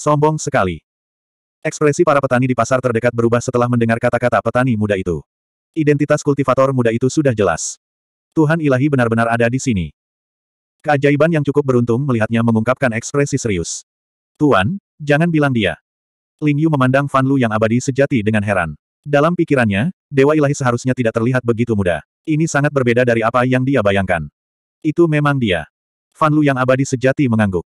Sombong sekali. Ekspresi para petani di pasar terdekat berubah setelah mendengar kata-kata petani muda itu. Identitas kultivator muda itu sudah jelas. Tuhan ilahi benar-benar ada di sini. Keajaiban yang cukup beruntung melihatnya mengungkapkan ekspresi serius. Tuan, jangan bilang dia. Ling Yu memandang Fan Lu yang abadi sejati dengan heran. Dalam pikirannya, Dewa Ilahi seharusnya tidak terlihat begitu muda. Ini sangat berbeda dari apa yang dia bayangkan. Itu memang dia. Fan Lu yang abadi sejati mengangguk.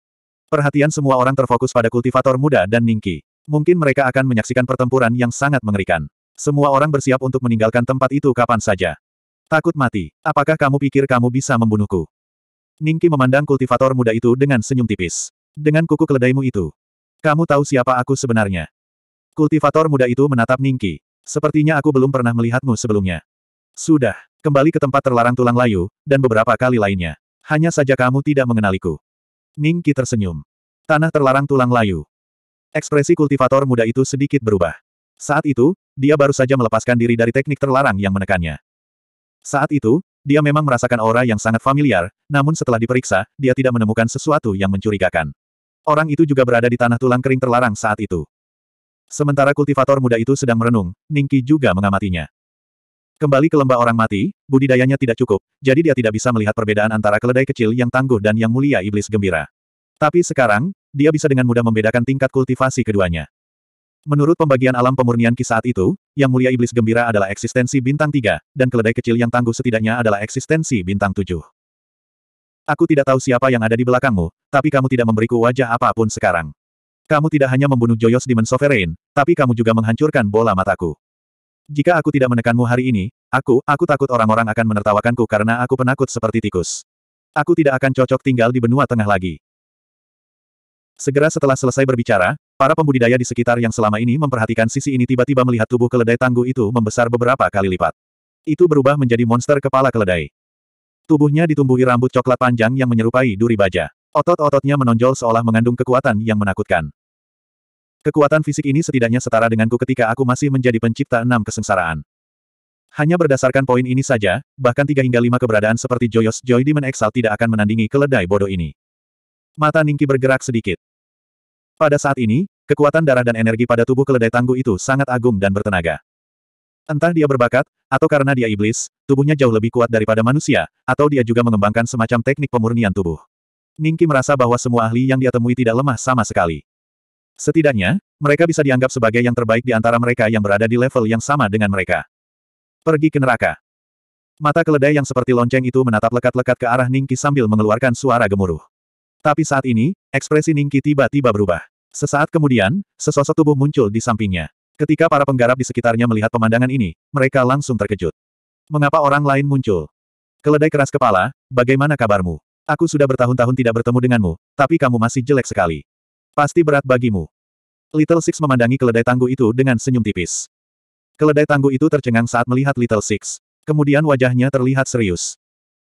Perhatian semua orang terfokus pada kultivator muda dan Ningki. Mungkin mereka akan menyaksikan pertempuran yang sangat mengerikan. Semua orang bersiap untuk meninggalkan tempat itu kapan saja. Takut mati. Apakah kamu pikir kamu bisa membunuhku? Ningki memandang kultivator muda itu dengan senyum tipis. Dengan kuku keledaimu itu. Kamu tahu siapa aku sebenarnya. Kultivator muda itu menatap Ningki. Sepertinya aku belum pernah melihatmu sebelumnya. Sudah, kembali ke tempat terlarang tulang layu, dan beberapa kali lainnya. Hanya saja kamu tidak mengenaliku. Ningki tersenyum. Tanah terlarang tulang layu. Ekspresi kultivator muda itu sedikit berubah. Saat itu, dia baru saja melepaskan diri dari teknik terlarang yang menekannya. Saat itu, dia memang merasakan aura yang sangat familiar, namun setelah diperiksa, dia tidak menemukan sesuatu yang mencurigakan. Orang itu juga berada di tanah tulang kering terlarang saat itu. Sementara kultivator muda itu sedang merenung, Ningki juga mengamatinya. Kembali ke lembah orang mati, budidayanya tidak cukup, jadi dia tidak bisa melihat perbedaan antara keledai kecil yang tangguh dan yang mulia iblis gembira. Tapi sekarang, dia bisa dengan mudah membedakan tingkat kultivasi keduanya. Menurut pembagian alam pemurnian Ki saat itu, yang mulia iblis gembira adalah eksistensi bintang tiga, dan keledai kecil yang tangguh setidaknya adalah eksistensi bintang tujuh. Aku tidak tahu siapa yang ada di belakangmu, tapi kamu tidak memberiku wajah apapun sekarang. Kamu tidak hanya membunuh Joyos di Sovereign, tapi kamu juga menghancurkan bola mataku. Jika aku tidak menekanmu hari ini, aku, aku takut orang-orang akan menertawakanku karena aku penakut seperti tikus. Aku tidak akan cocok tinggal di benua tengah lagi. Segera setelah selesai berbicara, para pembudidaya di sekitar yang selama ini memperhatikan sisi ini tiba-tiba melihat tubuh keledai tangguh itu membesar beberapa kali lipat. Itu berubah menjadi monster kepala keledai. Tubuhnya ditumbuhi rambut coklat panjang yang menyerupai duri baja. Otot-ototnya menonjol seolah mengandung kekuatan yang menakutkan. Kekuatan fisik ini setidaknya setara denganku ketika aku masih menjadi pencipta enam kesengsaraan. Hanya berdasarkan poin ini saja, bahkan tiga hingga lima keberadaan seperti Joyos Joy Demon Exile tidak akan menandingi keledai bodoh ini. Mata Ningki bergerak sedikit. Pada saat ini, kekuatan darah dan energi pada tubuh keledai tangguh itu sangat agung dan bertenaga. Entah dia berbakat, atau karena dia iblis, tubuhnya jauh lebih kuat daripada manusia, atau dia juga mengembangkan semacam teknik pemurnian tubuh. Ningki merasa bahwa semua ahli yang dia temui tidak lemah sama sekali. Setidaknya, mereka bisa dianggap sebagai yang terbaik di antara mereka yang berada di level yang sama dengan mereka. Pergi ke neraka. Mata keledai yang seperti lonceng itu menatap lekat-lekat ke arah Ningki sambil mengeluarkan suara gemuruh. Tapi saat ini, ekspresi Ningki tiba-tiba berubah. Sesaat kemudian, sesosok tubuh muncul di sampingnya. Ketika para penggarap di sekitarnya melihat pemandangan ini, mereka langsung terkejut. Mengapa orang lain muncul? Keledai keras kepala, bagaimana kabarmu? Aku sudah bertahun-tahun tidak bertemu denganmu, tapi kamu masih jelek sekali. Pasti berat bagimu. Little Six memandangi keledai tangguh itu dengan senyum tipis. Keledai tangguh itu tercengang saat melihat Little Six. Kemudian wajahnya terlihat serius.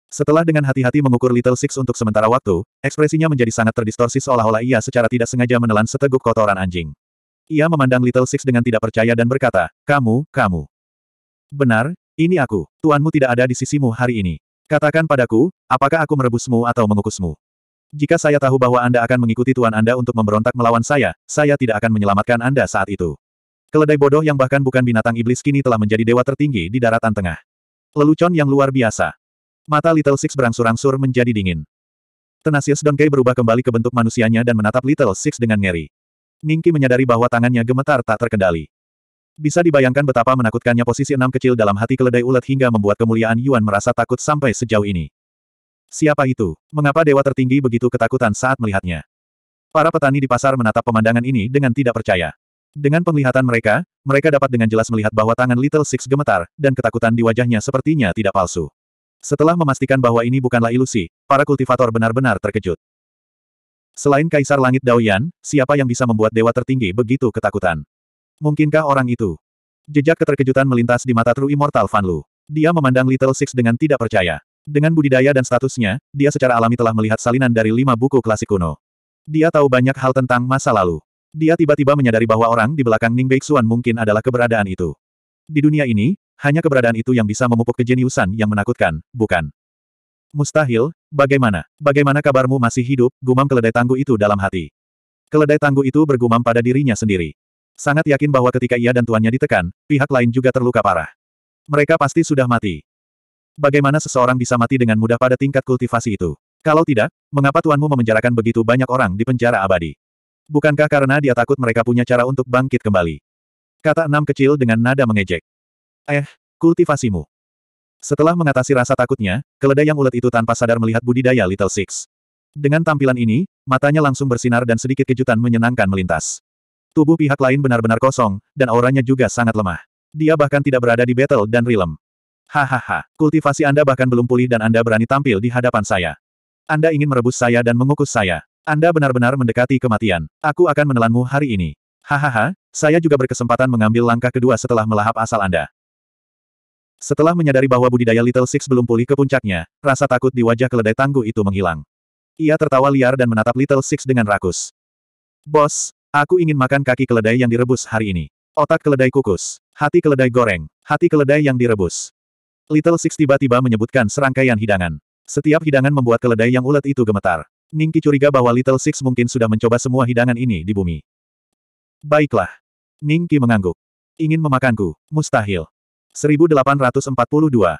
Setelah dengan hati-hati mengukur Little Six untuk sementara waktu, ekspresinya menjadi sangat terdistorsi seolah-olah ia secara tidak sengaja menelan seteguk kotoran anjing. Ia memandang Little Six dengan tidak percaya dan berkata, Kamu, kamu. Benar, ini aku. Tuanmu tidak ada di sisimu hari ini. Katakan padaku, apakah aku merebusmu atau mengukusmu? Jika saya tahu bahwa Anda akan mengikuti Tuan Anda untuk memberontak melawan saya, saya tidak akan menyelamatkan Anda saat itu. Keledai bodoh yang bahkan bukan binatang iblis kini telah menjadi dewa tertinggi di daratan tengah. Lelucon yang luar biasa. Mata Little Six berangsur-angsur menjadi dingin. Tenasius Donkey berubah kembali ke bentuk manusianya dan menatap Little Six dengan ngeri. Ningki menyadari bahwa tangannya gemetar tak terkendali. Bisa dibayangkan betapa menakutkannya posisi enam kecil dalam hati keledai ulat hingga membuat kemuliaan Yuan merasa takut sampai sejauh ini. Siapa itu? Mengapa dewa tertinggi begitu ketakutan saat melihatnya? Para petani di pasar menatap pemandangan ini dengan tidak percaya. Dengan penglihatan mereka, mereka dapat dengan jelas melihat bahwa tangan Little Six gemetar, dan ketakutan di wajahnya sepertinya tidak palsu. Setelah memastikan bahwa ini bukanlah ilusi, para kultivator benar-benar terkejut. Selain Kaisar Langit Daoyan, siapa yang bisa membuat dewa tertinggi begitu ketakutan? Mungkinkah orang itu? Jejak keterkejutan melintas di mata True Immortal Fan Lu. Dia memandang Little Six dengan tidak percaya. Dengan budidaya dan statusnya, dia secara alami telah melihat salinan dari lima buku klasik kuno. Dia tahu banyak hal tentang masa lalu. Dia tiba-tiba menyadari bahwa orang di belakang Ning Beixuan mungkin adalah keberadaan itu. Di dunia ini, hanya keberadaan itu yang bisa memupuk kejeniusan yang menakutkan, bukan? Mustahil, bagaimana? Bagaimana kabarmu masih hidup? Gumam keledai tangguh itu dalam hati. Keledai tangguh itu bergumam pada dirinya sendiri. Sangat yakin bahwa ketika ia dan tuannya ditekan, pihak lain juga terluka parah. Mereka pasti sudah mati. Bagaimana seseorang bisa mati dengan mudah pada tingkat kultivasi itu? Kalau tidak, mengapa tuanmu memenjarakan begitu banyak orang di penjara abadi? Bukankah karena dia takut mereka punya cara untuk bangkit kembali? Kata enam kecil dengan nada mengejek. Eh, kultivasimu. Setelah mengatasi rasa takutnya, keledai yang ulet itu tanpa sadar melihat budidaya Little Six. Dengan tampilan ini, matanya langsung bersinar dan sedikit kejutan menyenangkan melintas. Tubuh pihak lain benar-benar kosong, dan auranya juga sangat lemah. Dia bahkan tidak berada di battle dan realm. Hahaha, kultivasi Anda bahkan belum pulih dan Anda berani tampil di hadapan saya. Anda ingin merebus saya dan mengukus saya. Anda benar-benar mendekati kematian. Aku akan menelanmu hari ini. Hahaha, saya juga berkesempatan mengambil langkah kedua setelah melahap asal Anda. Setelah menyadari bahwa budidaya Little Six belum pulih ke puncaknya, rasa takut di wajah keledai tangguh itu menghilang. Ia tertawa liar dan menatap Little Six dengan rakus. Bos, aku ingin makan kaki keledai yang direbus hari ini. Otak keledai kukus, hati keledai goreng, hati keledai yang direbus. Little Six tiba-tiba menyebutkan serangkaian hidangan. Setiap hidangan membuat keledai yang ulet itu gemetar. Ningki curiga bahwa Little Six mungkin sudah mencoba semua hidangan ini di bumi. Baiklah. Ningki mengangguk. Ingin memakanku, mustahil. 1842.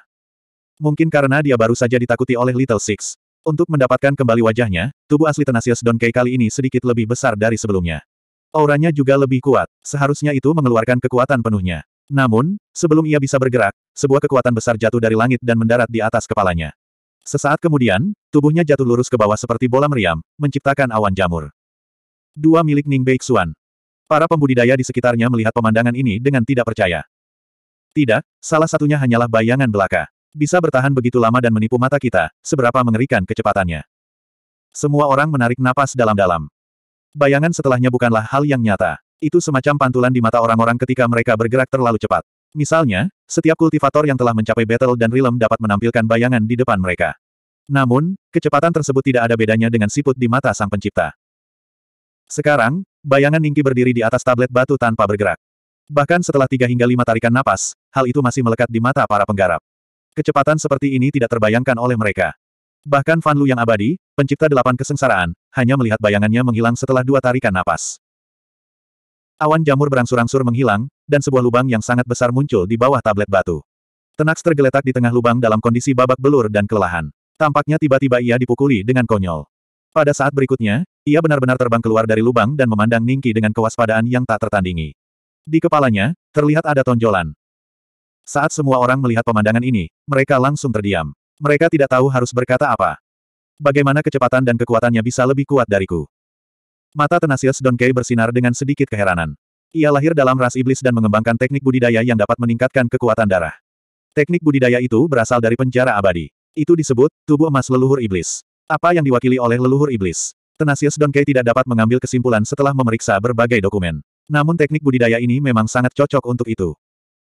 Mungkin karena dia baru saja ditakuti oleh Little Six. Untuk mendapatkan kembali wajahnya, tubuh asli Tenasius Kei kali ini sedikit lebih besar dari sebelumnya. Auranya juga lebih kuat, seharusnya itu mengeluarkan kekuatan penuhnya. Namun, sebelum ia bisa bergerak, sebuah kekuatan besar jatuh dari langit dan mendarat di atas kepalanya. Sesaat kemudian, tubuhnya jatuh lurus ke bawah seperti bola meriam, menciptakan awan jamur. Dua milik Ning Beixuan. Para pembudidaya di sekitarnya melihat pemandangan ini dengan tidak percaya. Tidak, salah satunya hanyalah bayangan belaka. Bisa bertahan begitu lama dan menipu mata kita, seberapa mengerikan kecepatannya. Semua orang menarik napas dalam-dalam. Bayangan setelahnya bukanlah hal yang nyata. Itu semacam pantulan di mata orang-orang ketika mereka bergerak terlalu cepat. Misalnya, setiap kultivator yang telah mencapai battle dan realm dapat menampilkan bayangan di depan mereka. Namun, kecepatan tersebut tidak ada bedanya dengan siput di mata sang pencipta. Sekarang, bayangan Ningki berdiri di atas tablet batu tanpa bergerak. Bahkan setelah tiga hingga lima tarikan napas, hal itu masih melekat di mata para penggarap. Kecepatan seperti ini tidak terbayangkan oleh mereka. Bahkan Fan Lu yang abadi, pencipta delapan kesengsaraan, hanya melihat bayangannya menghilang setelah dua tarikan napas. Awan jamur berangsur-angsur menghilang, dan sebuah lubang yang sangat besar muncul di bawah tablet batu. Tenaks tergeletak di tengah lubang dalam kondisi babak belur dan kelelahan. Tampaknya tiba-tiba ia dipukuli dengan konyol. Pada saat berikutnya, ia benar-benar terbang keluar dari lubang dan memandang Ningki dengan kewaspadaan yang tak tertandingi. Di kepalanya, terlihat ada tonjolan. Saat semua orang melihat pemandangan ini, mereka langsung terdiam. Mereka tidak tahu harus berkata apa. Bagaimana kecepatan dan kekuatannya bisa lebih kuat dariku? Mata Tenasius Donkey bersinar dengan sedikit keheranan. Ia lahir dalam ras iblis dan mengembangkan teknik budidaya yang dapat meningkatkan kekuatan darah. Teknik budidaya itu berasal dari penjara abadi. Itu disebut, tubuh emas leluhur iblis. Apa yang diwakili oleh leluhur iblis? Tenasius Donkey tidak dapat mengambil kesimpulan setelah memeriksa berbagai dokumen. Namun teknik budidaya ini memang sangat cocok untuk itu.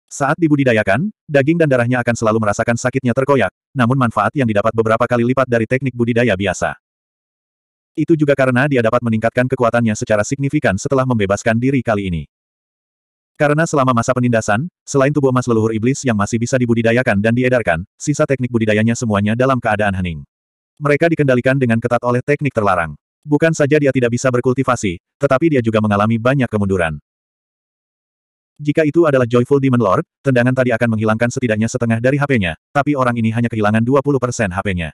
Saat dibudidayakan, daging dan darahnya akan selalu merasakan sakitnya terkoyak, namun manfaat yang didapat beberapa kali lipat dari teknik budidaya biasa. Itu juga karena dia dapat meningkatkan kekuatannya secara signifikan setelah membebaskan diri kali ini. Karena selama masa penindasan, selain tubuh emas leluhur iblis yang masih bisa dibudidayakan dan diedarkan, sisa teknik budidayanya semuanya dalam keadaan hening. Mereka dikendalikan dengan ketat oleh teknik terlarang. Bukan saja dia tidak bisa berkultivasi, tetapi dia juga mengalami banyak kemunduran. Jika itu adalah Joyful Demon Lord, tendangan tadi akan menghilangkan setidaknya setengah dari HP-nya, tapi orang ini hanya kehilangan 20% HP-nya.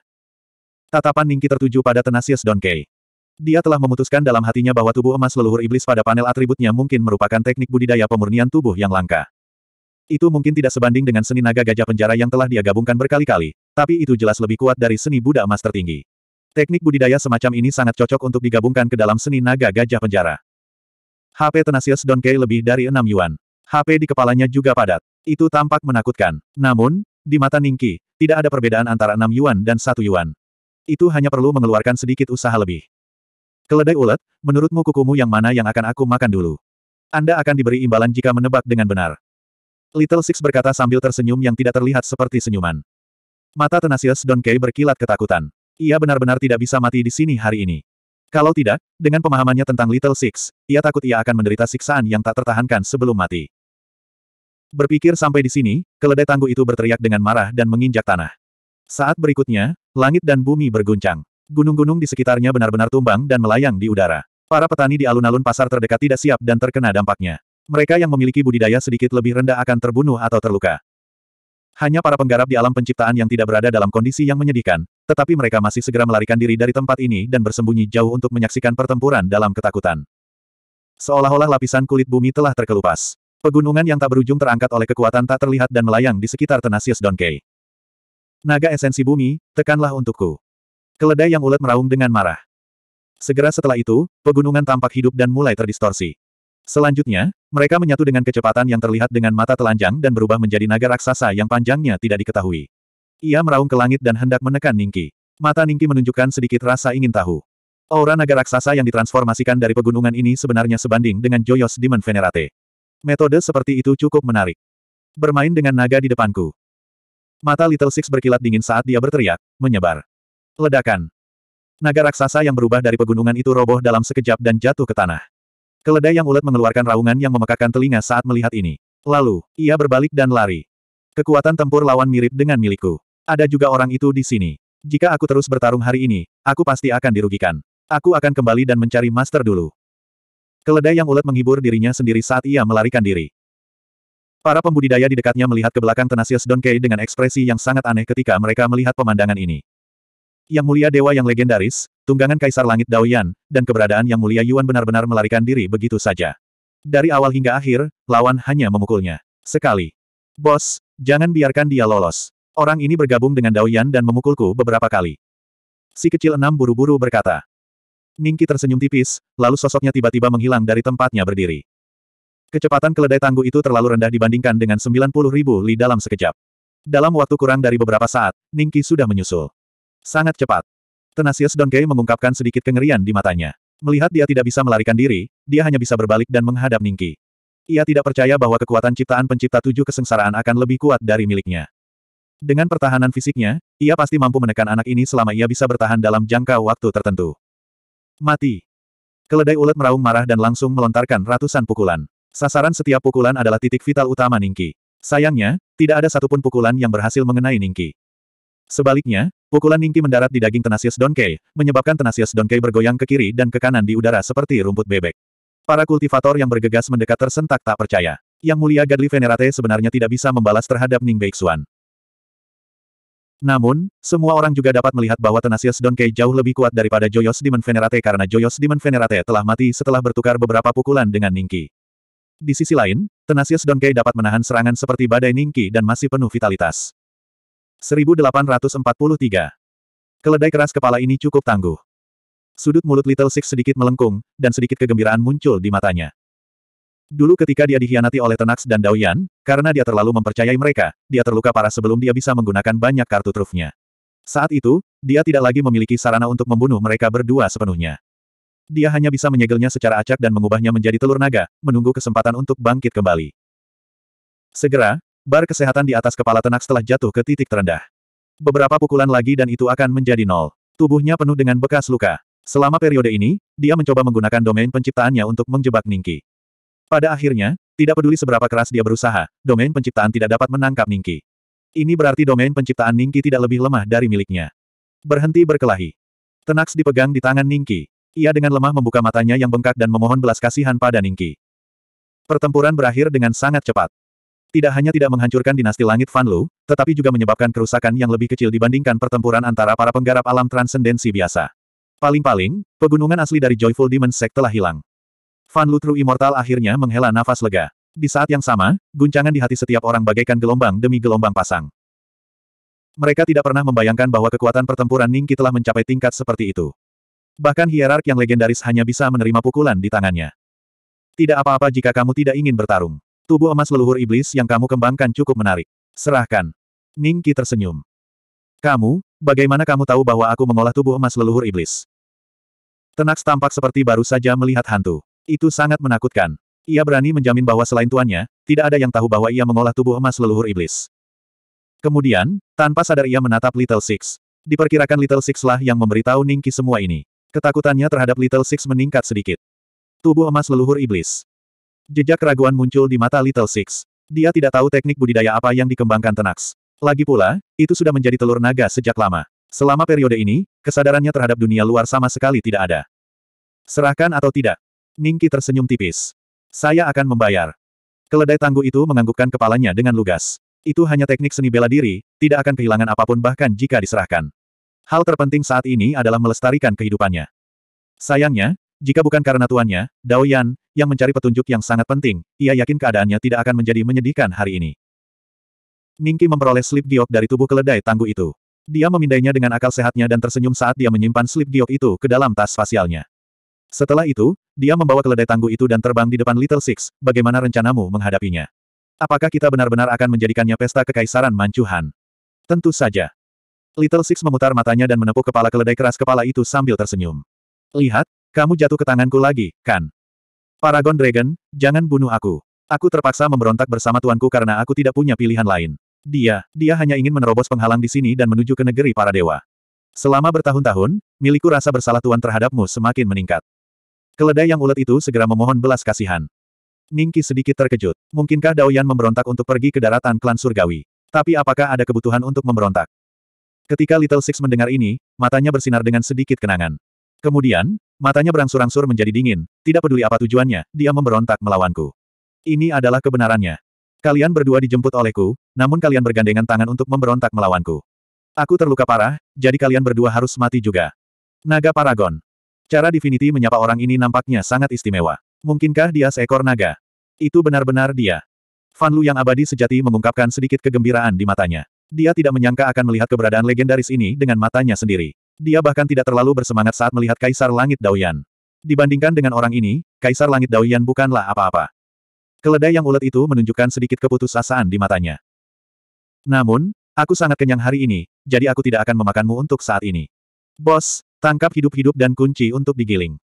Tatapan Ningki tertuju pada Tenacious Donkey. Dia telah memutuskan dalam hatinya bahwa tubuh emas leluhur iblis pada panel atributnya mungkin merupakan teknik budidaya pemurnian tubuh yang langka. Itu mungkin tidak sebanding dengan seni naga gajah penjara yang telah dia gabungkan berkali-kali, tapi itu jelas lebih kuat dari seni Buddha emas tertinggi. Teknik budidaya semacam ini sangat cocok untuk digabungkan ke dalam seni naga gajah penjara. HP Tenacious Donkey lebih dari 6 yuan. HP di kepalanya juga padat. Itu tampak menakutkan. Namun, di mata Ningki, tidak ada perbedaan antara 6 yuan dan 1 yuan. Itu hanya perlu mengeluarkan sedikit usaha lebih. Keledai ulet, menurutmu kukumu yang mana yang akan aku makan dulu? Anda akan diberi imbalan jika menebak dengan benar. Little Six berkata sambil tersenyum yang tidak terlihat seperti senyuman. Mata Tenacious Donkey berkilat ketakutan. Ia benar-benar tidak bisa mati di sini hari ini. Kalau tidak, dengan pemahamannya tentang Little Six, ia takut ia akan menderita siksaan yang tak tertahankan sebelum mati. Berpikir sampai di sini, keledai tangguh itu berteriak dengan marah dan menginjak tanah. Saat berikutnya, langit dan bumi berguncang. Gunung-gunung di sekitarnya benar-benar tumbang dan melayang di udara. Para petani di alun-alun pasar terdekat tidak siap dan terkena dampaknya. Mereka yang memiliki budidaya sedikit lebih rendah akan terbunuh atau terluka. Hanya para penggarap di alam penciptaan yang tidak berada dalam kondisi yang menyedihkan, tetapi mereka masih segera melarikan diri dari tempat ini dan bersembunyi jauh untuk menyaksikan pertempuran dalam ketakutan. Seolah-olah lapisan kulit bumi telah terkelupas. Pegunungan yang tak berujung terangkat oleh kekuatan tak terlihat dan melayang di sekitar Tenasius Donkey. Naga esensi bumi, tekanlah untukku. Keledai yang ulet meraung dengan marah. Segera setelah itu, pegunungan tampak hidup dan mulai terdistorsi. Selanjutnya, mereka menyatu dengan kecepatan yang terlihat dengan mata telanjang dan berubah menjadi naga raksasa yang panjangnya tidak diketahui. Ia meraung ke langit dan hendak menekan Ningki. Mata Ningki menunjukkan sedikit rasa ingin tahu. Aura naga raksasa yang ditransformasikan dari pegunungan ini sebenarnya sebanding dengan Joyos Demon Venerate. Metode seperti itu cukup menarik. Bermain dengan naga di depanku. Mata Little Six berkilat dingin saat dia berteriak, menyebar. Ledakan. Naga raksasa yang berubah dari pegunungan itu roboh dalam sekejap dan jatuh ke tanah. Keledai yang ulet mengeluarkan raungan yang memekakan telinga saat melihat ini. Lalu, ia berbalik dan lari. Kekuatan tempur lawan mirip dengan milikku. Ada juga orang itu di sini. Jika aku terus bertarung hari ini, aku pasti akan dirugikan. Aku akan kembali dan mencari master dulu. Keledai yang ulet menghibur dirinya sendiri saat ia melarikan diri. Para pembudidaya di dekatnya melihat ke belakang Tenasius Donkey dengan ekspresi yang sangat aneh ketika mereka melihat pemandangan ini. Yang mulia dewa yang legendaris, tunggangan Kaisar Langit Daoyan, dan keberadaan yang mulia Yuan benar-benar melarikan diri begitu saja. Dari awal hingga akhir, lawan hanya memukulnya. Sekali. Bos, jangan biarkan dia lolos. Orang ini bergabung dengan Daoyan dan memukulku beberapa kali. Si kecil enam buru-buru berkata. Ningki tersenyum tipis, lalu sosoknya tiba-tiba menghilang dari tempatnya berdiri. Kecepatan keledai tangguh itu terlalu rendah dibandingkan dengan puluh ribu li dalam sekejap. Dalam waktu kurang dari beberapa saat, Ningki sudah menyusul. Sangat cepat. Tenasius Donkey mengungkapkan sedikit kengerian di matanya. Melihat dia tidak bisa melarikan diri, dia hanya bisa berbalik dan menghadap Ningki. Ia tidak percaya bahwa kekuatan ciptaan pencipta tujuh kesengsaraan akan lebih kuat dari miliknya. Dengan pertahanan fisiknya, ia pasti mampu menekan anak ini selama ia bisa bertahan dalam jangka waktu tertentu. Mati. Keledai ulet meraung marah dan langsung melontarkan ratusan pukulan. Sasaran setiap pukulan adalah titik vital utama Ningki. Sayangnya, tidak ada satupun pukulan yang berhasil mengenai Ningki. Sebaliknya, Pukulan Ningki mendarat di daging Tenasius Donkey, menyebabkan Tenasius Donkey bergoyang ke kiri dan ke kanan di udara seperti rumput bebek. Para kultivator yang bergegas mendekat tersentak tak percaya. Yang mulia Gadli Venerate sebenarnya tidak bisa membalas terhadap Ning Beixuan. Namun, semua orang juga dapat melihat bahwa Tenasius Donkey jauh lebih kuat daripada Joyos Demon Venerate karena Joyos Demon Venerate telah mati setelah bertukar beberapa pukulan dengan Ningki. Di sisi lain, Tenasius Donkey dapat menahan serangan seperti badai Ningki dan masih penuh vitalitas. 1843. Keledai keras kepala ini cukup tangguh. Sudut mulut Little Six sedikit melengkung, dan sedikit kegembiraan muncul di matanya. Dulu ketika dia dihianati oleh Tenax dan Daoyan, karena dia terlalu mempercayai mereka, dia terluka parah sebelum dia bisa menggunakan banyak kartu trufnya. Saat itu, dia tidak lagi memiliki sarana untuk membunuh mereka berdua sepenuhnya. Dia hanya bisa menyegelnya secara acak dan mengubahnya menjadi telur naga, menunggu kesempatan untuk bangkit kembali. Segera, bar kesehatan di atas kepala tenak setelah jatuh ke titik terendah. Beberapa pukulan lagi dan itu akan menjadi nol. Tubuhnya penuh dengan bekas luka. Selama periode ini, dia mencoba menggunakan domain penciptaannya untuk menjebak Ningki. Pada akhirnya, tidak peduli seberapa keras dia berusaha, domain penciptaan tidak dapat menangkap Ningki. Ini berarti domain penciptaan Ningki tidak lebih lemah dari miliknya. Berhenti berkelahi. Tenaks dipegang di tangan Ningki. Ia dengan lemah membuka matanya yang bengkak dan memohon belas kasihan pada Ningki. Pertempuran berakhir dengan sangat cepat. Tidak hanya tidak menghancurkan dinasti langit Fanlu, tetapi juga menyebabkan kerusakan yang lebih kecil dibandingkan pertempuran antara para penggarap alam transendensi biasa. Paling-paling, pegunungan asli dari Joyful Demon Sect telah hilang. Fanlu True Immortal akhirnya menghela nafas lega. Di saat yang sama, guncangan di hati setiap orang bagaikan gelombang demi gelombang pasang. Mereka tidak pernah membayangkan bahwa kekuatan pertempuran Ningki telah mencapai tingkat seperti itu. Bahkan hierark yang legendaris hanya bisa menerima pukulan di tangannya. Tidak apa-apa jika kamu tidak ingin bertarung. Tubuh emas leluhur iblis yang kamu kembangkan cukup menarik. Serahkan. Ning tersenyum. Kamu, bagaimana kamu tahu bahwa aku mengolah tubuh emas leluhur iblis? Tenak tampak seperti baru saja melihat hantu. Itu sangat menakutkan. Ia berani menjamin bahwa selain tuannya, tidak ada yang tahu bahwa ia mengolah tubuh emas leluhur iblis. Kemudian, tanpa sadar ia menatap Little Six. Diperkirakan Little Six lah yang memberitahu Ning semua ini. Ketakutannya terhadap Little Six meningkat sedikit. Tubuh emas leluhur iblis. Jejak keraguan muncul di mata Little Six. Dia tidak tahu teknik budidaya apa yang dikembangkan Tenax. Lagi pula, itu sudah menjadi telur naga sejak lama. Selama periode ini, kesadarannya terhadap dunia luar sama sekali tidak ada. Serahkan atau tidak? Ningki tersenyum tipis. Saya akan membayar. Keledai tangguh itu menganggukkan kepalanya dengan lugas. Itu hanya teknik seni bela diri, tidak akan kehilangan apapun bahkan jika diserahkan. Hal terpenting saat ini adalah melestarikan kehidupannya. Sayangnya, jika bukan karena tuannya, Dao Yan, yang mencari petunjuk yang sangat penting, ia yakin keadaannya tidak akan menjadi menyedihkan hari ini. Ningki memperoleh slip giok dari tubuh keledai tangguh itu. Dia memindainya dengan akal sehatnya dan tersenyum saat dia menyimpan slip giok itu ke dalam tas spasialnya. Setelah itu, dia membawa keledai tangguh itu dan terbang di depan Little Six, bagaimana rencanamu menghadapinya? Apakah kita benar-benar akan menjadikannya pesta kekaisaran Mancuhan? Tentu saja. Little Six memutar matanya dan menepuk kepala keledai keras kepala itu sambil tersenyum. Lihat, kamu jatuh ke tanganku lagi, kan? Paragon Dragon, jangan bunuh aku. Aku terpaksa memberontak bersama tuanku karena aku tidak punya pilihan lain. Dia, dia hanya ingin menerobos penghalang di sini dan menuju ke negeri para dewa. Selama bertahun-tahun, milikku rasa bersalah tuan terhadapmu semakin meningkat. Keledai yang ulet itu segera memohon belas kasihan. Ningki sedikit terkejut. Mungkinkah Daoyan memberontak untuk pergi ke daratan klan surgawi? Tapi apakah ada kebutuhan untuk memberontak? Ketika Little Six mendengar ini, matanya bersinar dengan sedikit kenangan. Kemudian, Matanya berangsur-angsur menjadi dingin, tidak peduli apa tujuannya, dia memberontak melawanku. Ini adalah kebenarannya. Kalian berdua dijemput olehku, namun kalian bergandengan tangan untuk memberontak melawanku. Aku terluka parah, jadi kalian berdua harus mati juga. Naga Paragon. Cara Divinity menyapa orang ini nampaknya sangat istimewa. Mungkinkah dia seekor naga? Itu benar-benar dia. Fan Lu yang abadi sejati mengungkapkan sedikit kegembiraan di matanya. Dia tidak menyangka akan melihat keberadaan legendaris ini dengan matanya sendiri. Dia bahkan tidak terlalu bersemangat saat melihat Kaisar Langit Daoyan. Dibandingkan dengan orang ini, Kaisar Langit Daoyan bukanlah apa-apa. Keledai yang ulet itu menunjukkan sedikit keputusasaan di matanya. Namun, aku sangat kenyang hari ini, jadi aku tidak akan memakanmu untuk saat ini. Bos, tangkap hidup-hidup dan kunci untuk digiling.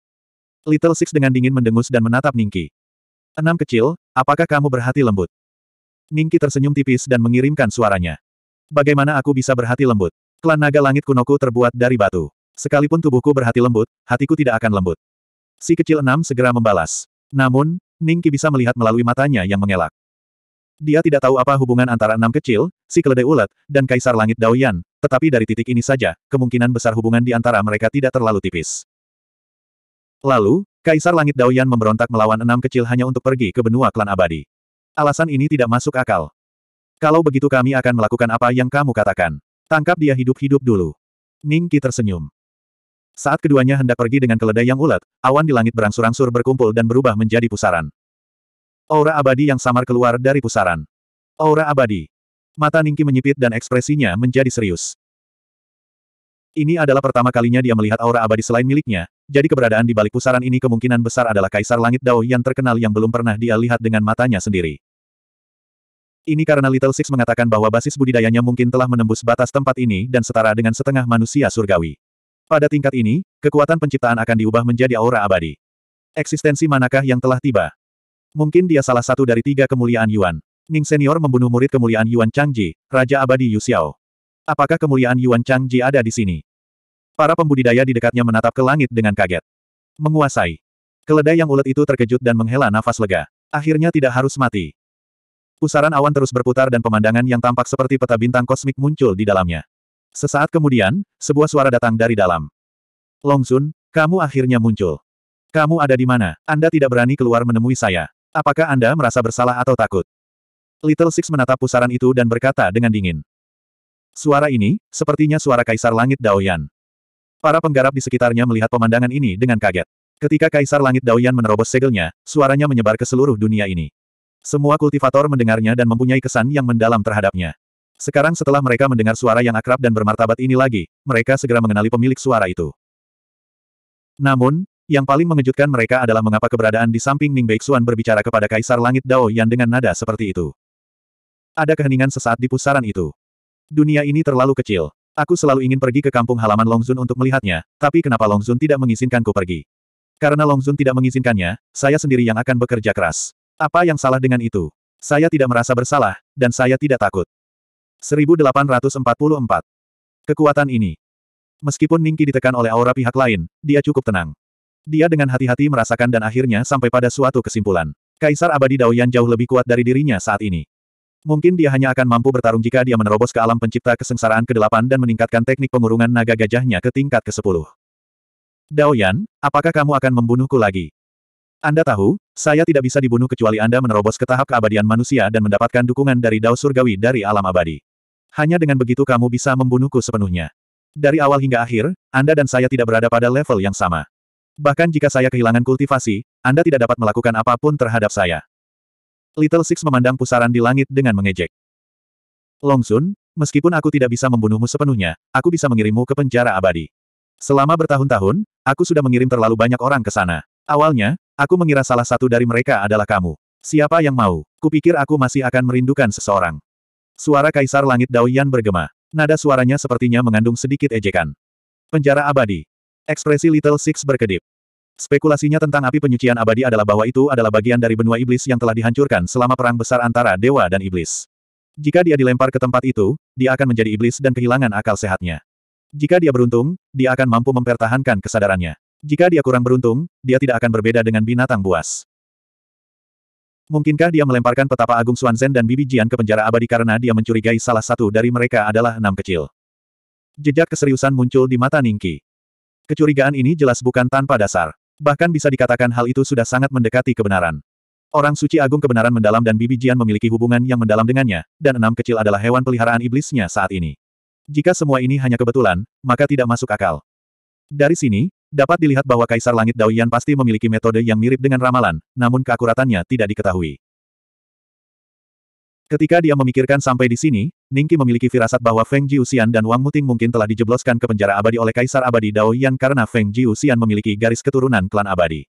Little Six dengan dingin mendengus dan menatap Ningki. Enam kecil, apakah kamu berhati lembut? Ningki tersenyum tipis dan mengirimkan suaranya. Bagaimana aku bisa berhati lembut? Klan naga langit kunoku terbuat dari batu. Sekalipun tubuhku berhati lembut, hatiku tidak akan lembut. Si kecil enam segera membalas. Namun, Ningki bisa melihat melalui matanya yang mengelak. Dia tidak tahu apa hubungan antara enam kecil, si keledai ulet, dan kaisar langit Daoyan, tetapi dari titik ini saja, kemungkinan besar hubungan di antara mereka tidak terlalu tipis. Lalu, kaisar langit Daoyan memberontak melawan enam kecil hanya untuk pergi ke benua klan abadi. Alasan ini tidak masuk akal. Kalau begitu kami akan melakukan apa yang kamu katakan. Tangkap dia hidup-hidup dulu. Ning Qi tersenyum. Saat keduanya hendak pergi dengan keledai yang ulet, awan di langit berangsur-angsur berkumpul dan berubah menjadi pusaran. Aura abadi yang samar keluar dari pusaran. Aura abadi. Mata Ningki menyipit dan ekspresinya menjadi serius. Ini adalah pertama kalinya dia melihat aura abadi selain miliknya, jadi keberadaan di balik pusaran ini kemungkinan besar adalah Kaisar Langit Dao yang terkenal yang belum pernah dia lihat dengan matanya sendiri. Ini karena Little Six mengatakan bahwa basis budidayanya mungkin telah menembus batas tempat ini dan setara dengan setengah manusia surgawi. Pada tingkat ini, kekuatan penciptaan akan diubah menjadi aura abadi. Eksistensi manakah yang telah tiba? Mungkin dia salah satu dari tiga kemuliaan Yuan. Ning Senior membunuh murid kemuliaan Yuan Changji, Raja Abadi Yu Xiao. Apakah kemuliaan Yuan Changji ada di sini? Para pembudidaya di dekatnya menatap ke langit dengan kaget. Menguasai. Keledai yang ulet itu terkejut dan menghela nafas lega. Akhirnya tidak harus mati. Pusaran awan terus berputar dan pemandangan yang tampak seperti peta bintang kosmik muncul di dalamnya. Sesaat kemudian, sebuah suara datang dari dalam. Long Longsun, kamu akhirnya muncul. Kamu ada di mana? Anda tidak berani keluar menemui saya. Apakah Anda merasa bersalah atau takut? Little Six menatap pusaran itu dan berkata dengan dingin. Suara ini, sepertinya suara Kaisar Langit Daoyan. Para penggarap di sekitarnya melihat pemandangan ini dengan kaget. Ketika Kaisar Langit Daoyan menerobos segelnya, suaranya menyebar ke seluruh dunia ini. Semua kultivator mendengarnya dan mempunyai kesan yang mendalam terhadapnya. Sekarang setelah mereka mendengar suara yang akrab dan bermartabat ini lagi, mereka segera mengenali pemilik suara itu. Namun, yang paling mengejutkan mereka adalah mengapa keberadaan di samping Ning Beixuan berbicara kepada Kaisar Langit Dao Yan dengan nada seperti itu. Ada keheningan sesaat di pusaran itu. Dunia ini terlalu kecil. Aku selalu ingin pergi ke kampung halaman Longzun untuk melihatnya, tapi kenapa Longzun tidak mengizinkanku pergi? Karena Longzun tidak mengizinkannya, saya sendiri yang akan bekerja keras. Apa yang salah dengan itu? Saya tidak merasa bersalah, dan saya tidak takut. 1844. Kekuatan ini. Meskipun Ningki ditekan oleh aura pihak lain, dia cukup tenang. Dia dengan hati-hati merasakan dan akhirnya sampai pada suatu kesimpulan. Kaisar Abadi Daoyan jauh lebih kuat dari dirinya saat ini. Mungkin dia hanya akan mampu bertarung jika dia menerobos ke alam pencipta kesengsaraan ke-8 dan meningkatkan teknik pengurungan naga gajahnya ke tingkat ke-10. Daoyan, apakah kamu akan membunuhku lagi? Anda tahu, saya tidak bisa dibunuh kecuali Anda menerobos ke tahap keabadian manusia dan mendapatkan dukungan dari Dao Surgawi dari alam abadi. Hanya dengan begitu kamu bisa membunuhku sepenuhnya. Dari awal hingga akhir, Anda dan saya tidak berada pada level yang sama. Bahkan jika saya kehilangan kultivasi, Anda tidak dapat melakukan apapun terhadap saya. Little Six memandang pusaran di langit dengan mengejek. Longsun, meskipun aku tidak bisa membunuhmu sepenuhnya, aku bisa mengirimmu ke penjara abadi. Selama bertahun-tahun, aku sudah mengirim terlalu banyak orang ke sana. Awalnya, Aku mengira salah satu dari mereka adalah kamu. Siapa yang mau? Kupikir aku masih akan merindukan seseorang. Suara Kaisar Langit Daoyan bergema. Nada suaranya sepertinya mengandung sedikit ejekan. Penjara abadi. Ekspresi Little Six berkedip. Spekulasinya tentang api penyucian abadi adalah bahwa itu adalah bagian dari benua iblis yang telah dihancurkan selama perang besar antara dewa dan iblis. Jika dia dilempar ke tempat itu, dia akan menjadi iblis dan kehilangan akal sehatnya. Jika dia beruntung, dia akan mampu mempertahankan kesadarannya. Jika dia kurang beruntung, dia tidak akan berbeda dengan binatang buas. Mungkinkah dia melemparkan petapa Agung Suanzen dan Bibi Jian ke penjara abadi karena dia mencurigai salah satu dari mereka adalah enam kecil? Jejak keseriusan muncul di mata Ningki. Kecurigaan ini jelas bukan tanpa dasar. Bahkan bisa dikatakan hal itu sudah sangat mendekati kebenaran. Orang suci agung kebenaran mendalam dan Bibi Jian memiliki hubungan yang mendalam dengannya, dan enam kecil adalah hewan peliharaan iblisnya saat ini. Jika semua ini hanya kebetulan, maka tidak masuk akal. Dari sini, Dapat dilihat bahwa Kaisar Langit Daoyan pasti memiliki metode yang mirip dengan ramalan, namun keakuratannya tidak diketahui. Ketika dia memikirkan sampai di sini, Ningki memiliki firasat bahwa Feng Jiuxian dan Wang Muting mungkin telah dijebloskan ke penjara abadi oleh Kaisar Abadi Daoyan karena Feng Jiuxian memiliki garis keturunan klan abadi.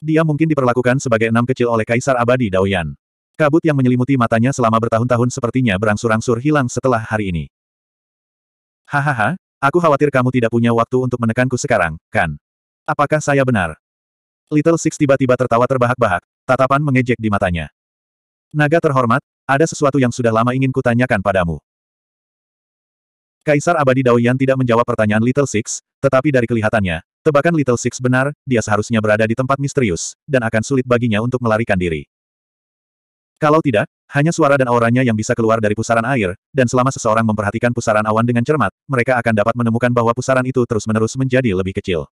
Dia mungkin diperlakukan sebagai enam kecil oleh Kaisar Abadi Daoyan. Kabut yang menyelimuti matanya selama bertahun-tahun sepertinya berangsur-angsur hilang setelah hari ini. Hahaha, aku khawatir kamu tidak punya waktu untuk menekanku sekarang, kan? Apakah saya benar? Little Six tiba-tiba tertawa terbahak-bahak, tatapan mengejek di matanya. Naga terhormat, ada sesuatu yang sudah lama ingin kutanyakan padamu. Kaisar Abadi Daoyan tidak menjawab pertanyaan Little Six, tetapi dari kelihatannya, tebakan Little Six benar, dia seharusnya berada di tempat misterius, dan akan sulit baginya untuk melarikan diri. Kalau tidak, hanya suara dan auranya yang bisa keluar dari pusaran air, dan selama seseorang memperhatikan pusaran awan dengan cermat, mereka akan dapat menemukan bahwa pusaran itu terus-menerus menjadi lebih kecil.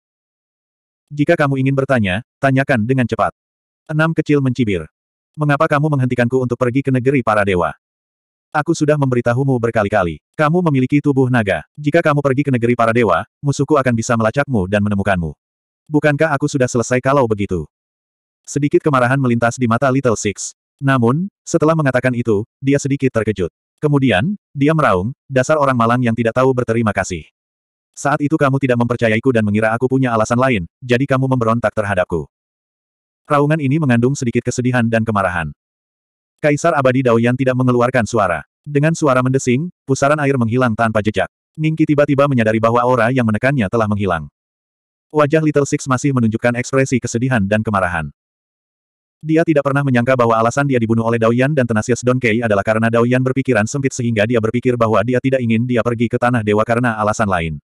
Jika kamu ingin bertanya, tanyakan dengan cepat. Enam kecil mencibir. Mengapa kamu menghentikanku untuk pergi ke negeri para dewa? Aku sudah memberitahumu berkali-kali. Kamu memiliki tubuh naga. Jika kamu pergi ke negeri para dewa, musuhku akan bisa melacakmu dan menemukanmu. Bukankah aku sudah selesai kalau begitu? Sedikit kemarahan melintas di mata Little Six. Namun, setelah mengatakan itu, dia sedikit terkejut. Kemudian, dia meraung, dasar orang malang yang tidak tahu berterima kasih. Saat itu kamu tidak mempercayaiku dan mengira aku punya alasan lain, jadi kamu memberontak terhadapku. Raungan ini mengandung sedikit kesedihan dan kemarahan. Kaisar abadi Daoyan tidak mengeluarkan suara. Dengan suara mendesing, pusaran air menghilang tanpa jejak. Ningki tiba-tiba menyadari bahwa aura yang menekannya telah menghilang. Wajah Little Six masih menunjukkan ekspresi kesedihan dan kemarahan. Dia tidak pernah menyangka bahwa alasan dia dibunuh oleh Daoyan dan Tenasius Donkey adalah karena Daoyan berpikiran sempit sehingga dia berpikir bahwa dia tidak ingin dia pergi ke Tanah Dewa karena alasan lain.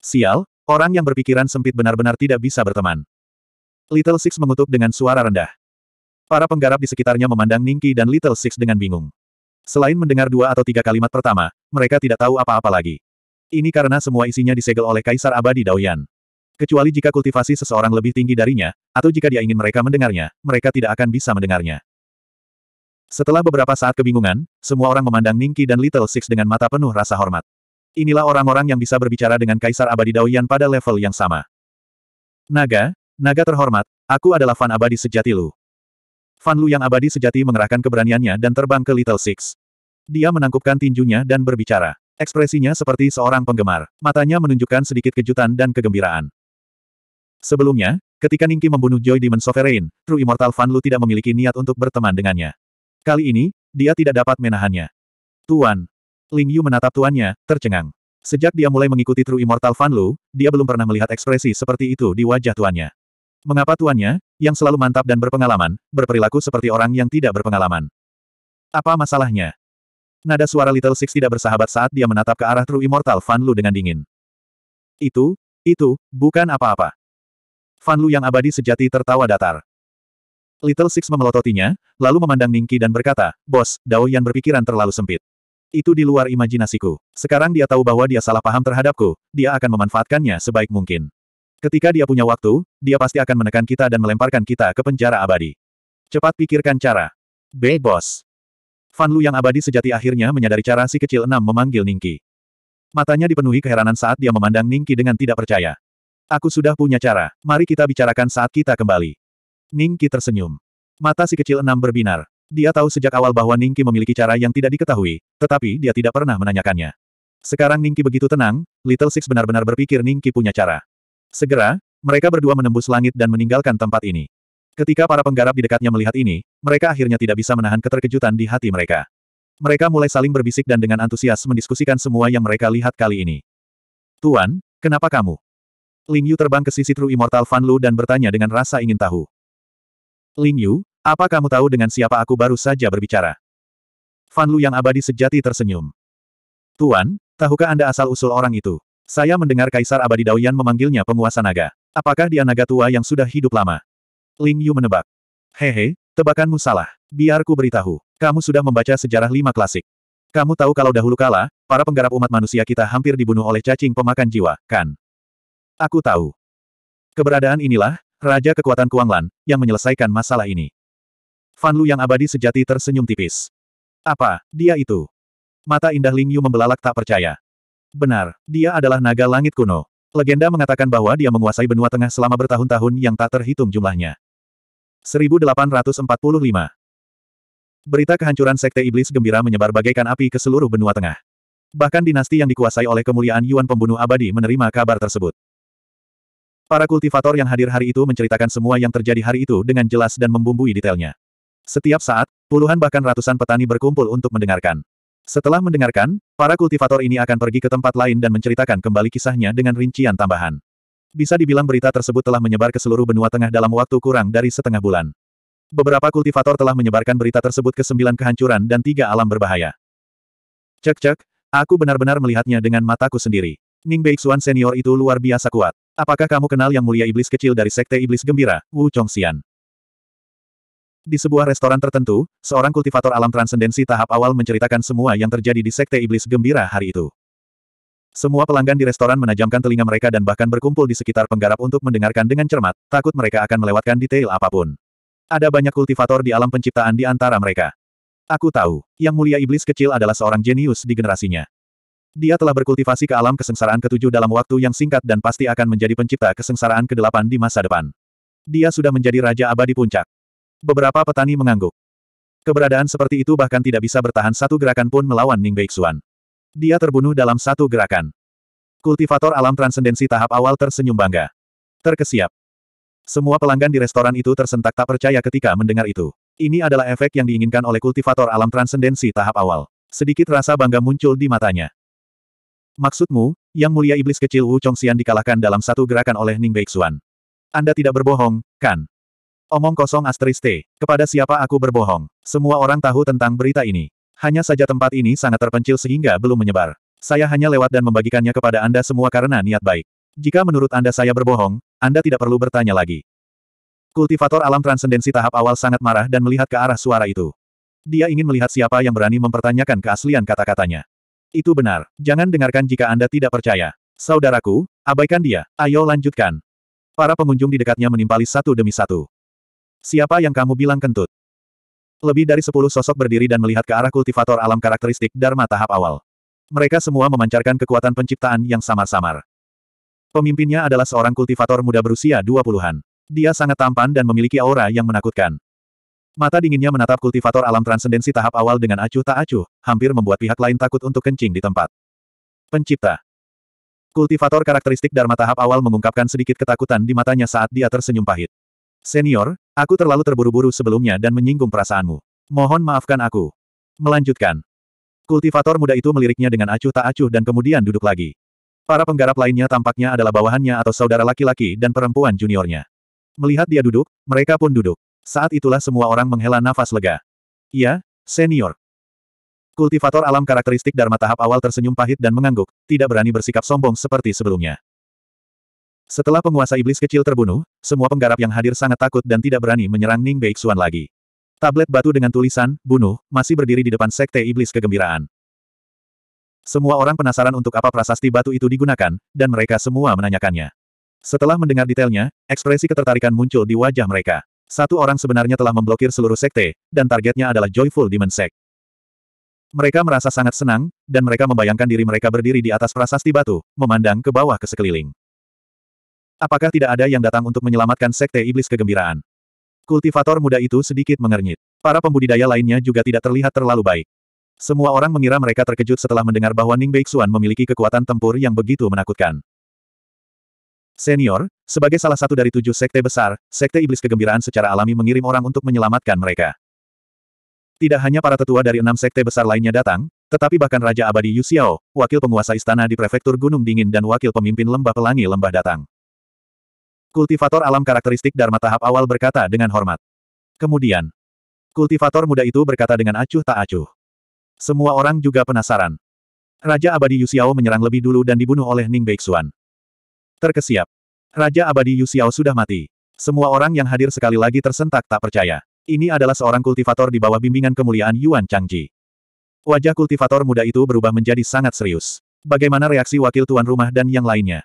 Sial, orang yang berpikiran sempit benar-benar tidak bisa berteman. Little Six mengutuk dengan suara rendah. Para penggarap di sekitarnya memandang Ningki dan Little Six dengan bingung. Selain mendengar dua atau tiga kalimat pertama, mereka tidak tahu apa-apa lagi. Ini karena semua isinya disegel oleh Kaisar Abadi Daoyan. Kecuali jika kultivasi seseorang lebih tinggi darinya, atau jika dia ingin mereka mendengarnya, mereka tidak akan bisa mendengarnya. Setelah beberapa saat kebingungan, semua orang memandang Ningki dan Little Six dengan mata penuh rasa hormat. Inilah orang-orang yang bisa berbicara dengan Kaisar Abadi Daoyan pada level yang sama. Naga, naga terhormat, aku adalah fan abadi sejati Lu. Fan Lu yang abadi sejati mengerahkan keberaniannya dan terbang ke Little Six. Dia menangkupkan tinjunya dan berbicara. Ekspresinya seperti seorang penggemar. Matanya menunjukkan sedikit kejutan dan kegembiraan. Sebelumnya, ketika Ningki membunuh Joy Demon Sovereign, True Immortal Fan Lu tidak memiliki niat untuk berteman dengannya. Kali ini, dia tidak dapat menahannya. Tuan, Ling Yu menatap tuannya, tercengang. Sejak dia mulai mengikuti True Immortal Fan Lu, dia belum pernah melihat ekspresi seperti itu di wajah tuannya. Mengapa tuannya, yang selalu mantap dan berpengalaman, berperilaku seperti orang yang tidak berpengalaman? Apa masalahnya? Nada suara Little Six tidak bersahabat saat dia menatap ke arah True Immortal Fan Lu dengan dingin. Itu, itu, bukan apa-apa. Fan Lu yang abadi sejati tertawa datar. Little Six memelototinya, lalu memandang Ningki dan berkata, Bos, Dao yang berpikiran terlalu sempit. Itu di luar imajinasiku. Sekarang dia tahu bahwa dia salah paham terhadapku, dia akan memanfaatkannya sebaik mungkin. Ketika dia punya waktu, dia pasti akan menekan kita dan melemparkan kita ke penjara abadi. Cepat pikirkan cara. B. Bos. Fan Lu yang abadi sejati akhirnya menyadari cara si kecil enam memanggil Ningki. Matanya dipenuhi keheranan saat dia memandang Ningki dengan tidak percaya. Aku sudah punya cara, mari kita bicarakan saat kita kembali. Ningki tersenyum. Mata si kecil enam berbinar. Dia tahu sejak awal bahwa Ningki memiliki cara yang tidak diketahui, tetapi dia tidak pernah menanyakannya. Sekarang Ningki begitu tenang, Little Six benar-benar berpikir Ningki punya cara. Segera, mereka berdua menembus langit dan meninggalkan tempat ini. Ketika para penggarap di dekatnya melihat ini, mereka akhirnya tidak bisa menahan keterkejutan di hati mereka. Mereka mulai saling berbisik dan dengan antusias mendiskusikan semua yang mereka lihat kali ini. Tuan, kenapa kamu? Ling Yu terbang ke sisi True Immortal Fan Lu dan bertanya dengan rasa ingin tahu. Ling Yu, apa kamu tahu dengan siapa aku baru saja berbicara? Fan Lu yang abadi sejati tersenyum. Tuan, tahukah Anda asal-usul orang itu? Saya mendengar Kaisar Abadi Daoyan memanggilnya penguasa naga. Apakah dia naga tua yang sudah hidup lama? Ling Yu menebak. Hehe, tebakanmu salah. Biar ku beritahu. Kamu sudah membaca sejarah lima klasik. Kamu tahu kalau dahulu kala, para penggarap umat manusia kita hampir dibunuh oleh cacing pemakan jiwa, kan? Aku tahu. Keberadaan inilah, Raja Kekuatan Kuanglan, yang menyelesaikan masalah ini. Fan Lu yang abadi sejati tersenyum tipis. Apa, dia itu? Mata indah Ling Yu membelalak tak percaya. Benar, dia adalah naga langit kuno. Legenda mengatakan bahwa dia menguasai benua tengah selama bertahun-tahun yang tak terhitung jumlahnya. 1845 Berita kehancuran Sekte Iblis gembira menyebar bagaikan api ke seluruh benua tengah. Bahkan dinasti yang dikuasai oleh kemuliaan Yuan Pembunuh Abadi menerima kabar tersebut. Para kultivator yang hadir hari itu menceritakan semua yang terjadi hari itu dengan jelas dan membumbui detailnya. Setiap saat, puluhan bahkan ratusan petani berkumpul untuk mendengarkan. Setelah mendengarkan, para kultivator ini akan pergi ke tempat lain dan menceritakan kembali kisahnya dengan rincian tambahan. Bisa dibilang berita tersebut telah menyebar ke seluruh benua tengah dalam waktu kurang dari setengah bulan. Beberapa kultivator telah menyebarkan berita tersebut ke sembilan kehancuran dan tiga alam berbahaya. Cek-cek, aku benar-benar melihatnya dengan mataku sendiri. Ning Beixuan senior itu luar biasa kuat. Apakah kamu kenal yang mulia iblis kecil dari Sekte Iblis Gembira, Wu Chongxian? Di sebuah restoran tertentu, seorang kultivator alam transendensi tahap awal menceritakan semua yang terjadi di Sekte Iblis Gembira hari itu. Semua pelanggan di restoran menajamkan telinga mereka dan bahkan berkumpul di sekitar penggarap untuk mendengarkan dengan cermat, takut mereka akan melewatkan detail apapun. Ada banyak kultivator di alam penciptaan di antara mereka. Aku tahu, Yang Mulia Iblis kecil adalah seorang jenius di generasinya. Dia telah berkultivasi ke alam kesengsaraan ketujuh dalam waktu yang singkat dan pasti akan menjadi pencipta kesengsaraan kedelapan di masa depan. Dia sudah menjadi Raja Abadi Puncak. Beberapa petani mengangguk. Keberadaan seperti itu bahkan tidak bisa bertahan satu gerakan pun melawan Ning Beixuan. Dia terbunuh dalam satu gerakan. Kultivator alam transendensi tahap awal tersenyum bangga. Terkesiap. Semua pelanggan di restoran itu tersentak tak percaya ketika mendengar itu. Ini adalah efek yang diinginkan oleh kultivator alam transendensi tahap awal. Sedikit rasa bangga muncul di matanya. Maksudmu, yang mulia iblis kecil Wu Chongxian dikalahkan dalam satu gerakan oleh Ning Beixuan. Anda tidak berbohong, kan? Omong kosong Astris T. Kepada siapa aku berbohong? Semua orang tahu tentang berita ini. Hanya saja tempat ini sangat terpencil sehingga belum menyebar. Saya hanya lewat dan membagikannya kepada Anda semua karena niat baik. Jika menurut Anda saya berbohong, Anda tidak perlu bertanya lagi. Kultivator alam transendensi tahap awal sangat marah dan melihat ke arah suara itu. Dia ingin melihat siapa yang berani mempertanyakan keaslian kata-katanya. Itu benar. Jangan dengarkan jika Anda tidak percaya. Saudaraku, abaikan dia. Ayo lanjutkan. Para pengunjung di dekatnya menimpali satu demi satu. Siapa yang kamu bilang kentut? Lebih dari sepuluh sosok berdiri dan melihat ke arah kultivator alam karakteristik Dharma tahap awal. Mereka semua memancarkan kekuatan penciptaan yang samar-samar. Pemimpinnya adalah seorang kultivator muda berusia dua puluhan. Dia sangat tampan dan memiliki aura yang menakutkan. Mata dinginnya menatap kultivator alam transendensi tahap awal dengan acuh tak acuh, hampir membuat pihak lain takut untuk kencing di tempat. Pencipta. Kultivator karakteristik Dharma tahap awal mengungkapkan sedikit ketakutan di matanya saat dia tersenyum pahit. Senior, aku terlalu terburu-buru sebelumnya dan menyinggung perasaanmu. Mohon maafkan aku. Melanjutkan. Kultivator muda itu meliriknya dengan acuh tak acuh dan kemudian duduk lagi. Para penggarap lainnya tampaknya adalah bawahannya atau saudara laki-laki dan perempuan juniornya. Melihat dia duduk, mereka pun duduk. Saat itulah semua orang menghela nafas lega. Iya, senior. Kultivator alam karakteristik Dharma tahap awal tersenyum pahit dan mengangguk, tidak berani bersikap sombong seperti sebelumnya. Setelah penguasa iblis kecil terbunuh, semua penggarap yang hadir sangat takut dan tidak berani menyerang Ning Beixuan lagi. Tablet batu dengan tulisan, bunuh, masih berdiri di depan sekte iblis kegembiraan. Semua orang penasaran untuk apa prasasti batu itu digunakan, dan mereka semua menanyakannya. Setelah mendengar detailnya, ekspresi ketertarikan muncul di wajah mereka. Satu orang sebenarnya telah memblokir seluruh sekte, dan targetnya adalah Joyful Demon Sect. Mereka merasa sangat senang, dan mereka membayangkan diri mereka berdiri di atas prasasti batu, memandang ke bawah ke sekeliling. Apakah tidak ada yang datang untuk menyelamatkan Sekte Iblis Kegembiraan? Kultivator muda itu sedikit mengernyit. Para pembudidaya lainnya juga tidak terlihat terlalu baik. Semua orang mengira mereka terkejut setelah mendengar bahwa Ning Beixuan memiliki kekuatan tempur yang begitu menakutkan. Senior, sebagai salah satu dari tujuh sekte besar, Sekte Iblis Kegembiraan secara alami mengirim orang untuk menyelamatkan mereka. Tidak hanya para tetua dari enam sekte besar lainnya datang, tetapi bahkan Raja Abadi Yu wakil penguasa istana di Prefektur Gunung Dingin dan wakil pemimpin Lembah Pelangi Lembah datang. Kultivator alam karakteristik Dharma tahap awal berkata dengan hormat. Kemudian, kultivator muda itu berkata dengan acuh tak acuh. Semua orang juga penasaran. Raja Abadi Yu menyerang lebih dulu dan dibunuh oleh Ning Beixuan. Terkesiap. Raja Abadi Yu sudah mati. Semua orang yang hadir sekali lagi tersentak tak percaya. Ini adalah seorang kultivator di bawah bimbingan kemuliaan Yuan Changji. Wajah kultivator muda itu berubah menjadi sangat serius. Bagaimana reaksi wakil tuan rumah dan yang lainnya?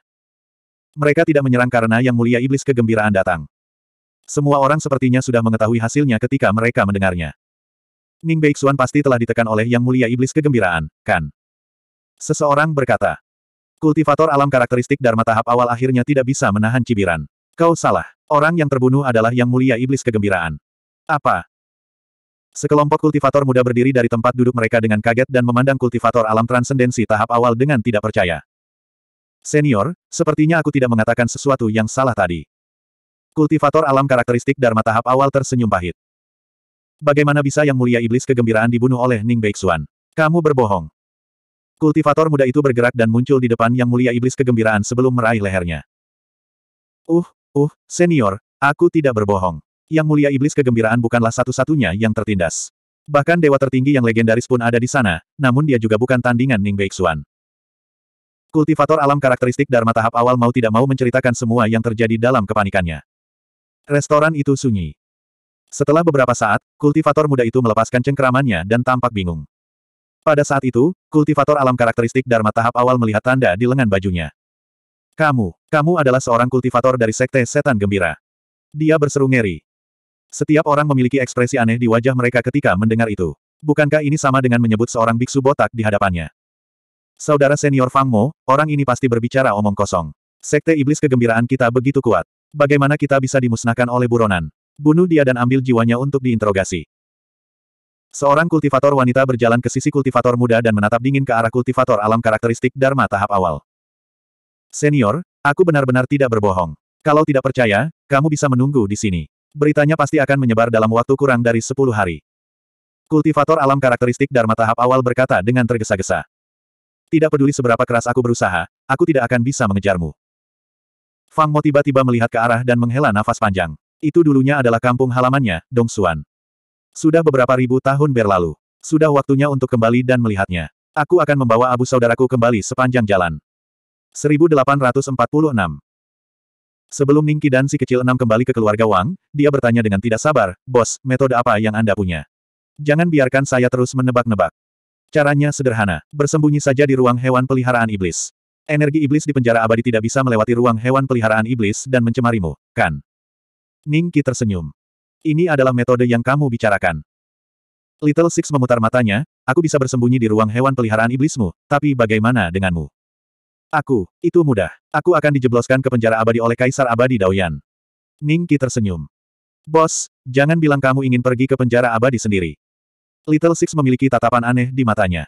Mereka tidak menyerang karena yang mulia iblis kegembiraan datang. Semua orang sepertinya sudah mengetahui hasilnya ketika mereka mendengarnya. Ning Beixuan pasti telah ditekan oleh yang mulia iblis kegembiraan, kan? Seseorang berkata. Kultivator alam karakteristik Dharma tahap awal akhirnya tidak bisa menahan cibiran. Kau salah. Orang yang terbunuh adalah yang mulia iblis kegembiraan. Apa? Sekelompok kultivator muda berdiri dari tempat duduk mereka dengan kaget dan memandang kultivator alam transendensi tahap awal dengan tidak percaya. Senior, sepertinya aku tidak mengatakan sesuatu yang salah tadi. Kultivator alam karakteristik Dharma tahap awal tersenyum pahit. Bagaimana bisa yang mulia iblis kegembiraan dibunuh oleh Ning Beixuan? Kamu berbohong. Kultivator muda itu bergerak dan muncul di depan yang mulia iblis kegembiraan sebelum meraih lehernya. Uh, uh, senior, aku tidak berbohong. Yang mulia iblis kegembiraan bukanlah satu-satunya yang tertindas. Bahkan dewa tertinggi yang legendaris pun ada di sana, namun dia juga bukan tandingan Ning Beixuan. Kultivator alam karakteristik Dharma tahap awal mau tidak mau menceritakan semua yang terjadi dalam kepanikannya. Restoran itu sunyi. Setelah beberapa saat, kultivator muda itu melepaskan cengkeramannya dan tampak bingung. Pada saat itu, kultivator alam karakteristik Dharma tahap awal melihat tanda di lengan bajunya. Kamu, kamu adalah seorang kultivator dari Sekte Setan Gembira. Dia berseru ngeri. Setiap orang memiliki ekspresi aneh di wajah mereka ketika mendengar itu. Bukankah ini sama dengan menyebut seorang biksu botak di hadapannya? Saudara senior Fang Mo, orang ini pasti berbicara omong kosong. Sekte iblis kegembiraan kita begitu kuat. Bagaimana kita bisa dimusnahkan oleh buronan? Bunuh dia dan ambil jiwanya untuk diinterogasi. Seorang kultivator wanita berjalan ke sisi kultivator muda dan menatap dingin ke arah kultivator alam karakteristik Dharma tahap awal. Senior, aku benar-benar tidak berbohong. Kalau tidak percaya, kamu bisa menunggu di sini. Beritanya pasti akan menyebar dalam waktu kurang dari 10 hari. Kultivator alam karakteristik Dharma tahap awal berkata dengan tergesa-gesa. Tidak peduli seberapa keras aku berusaha, aku tidak akan bisa mengejarmu. Fang Mo tiba-tiba melihat ke arah dan menghela nafas panjang. Itu dulunya adalah kampung halamannya, Dong Xuan. Sudah beberapa ribu tahun berlalu. Sudah waktunya untuk kembali dan melihatnya. Aku akan membawa abu saudaraku kembali sepanjang jalan. 1846 Sebelum Ningki dan si kecil enam kembali ke keluarga Wang, dia bertanya dengan tidak sabar, Bos, metode apa yang Anda punya? Jangan biarkan saya terus menebak-nebak. Caranya sederhana, bersembunyi saja di ruang hewan peliharaan iblis. Energi iblis di penjara abadi tidak bisa melewati ruang hewan peliharaan iblis dan mencemarimu, kan? Ning Ningki tersenyum. Ini adalah metode yang kamu bicarakan. Little Six memutar matanya, aku bisa bersembunyi di ruang hewan peliharaan iblismu, tapi bagaimana denganmu? Aku, itu mudah. Aku akan dijebloskan ke penjara abadi oleh Kaisar Abadi Daoyan. Ningki tersenyum. Bos, jangan bilang kamu ingin pergi ke penjara abadi sendiri. Little Six memiliki tatapan aneh di matanya.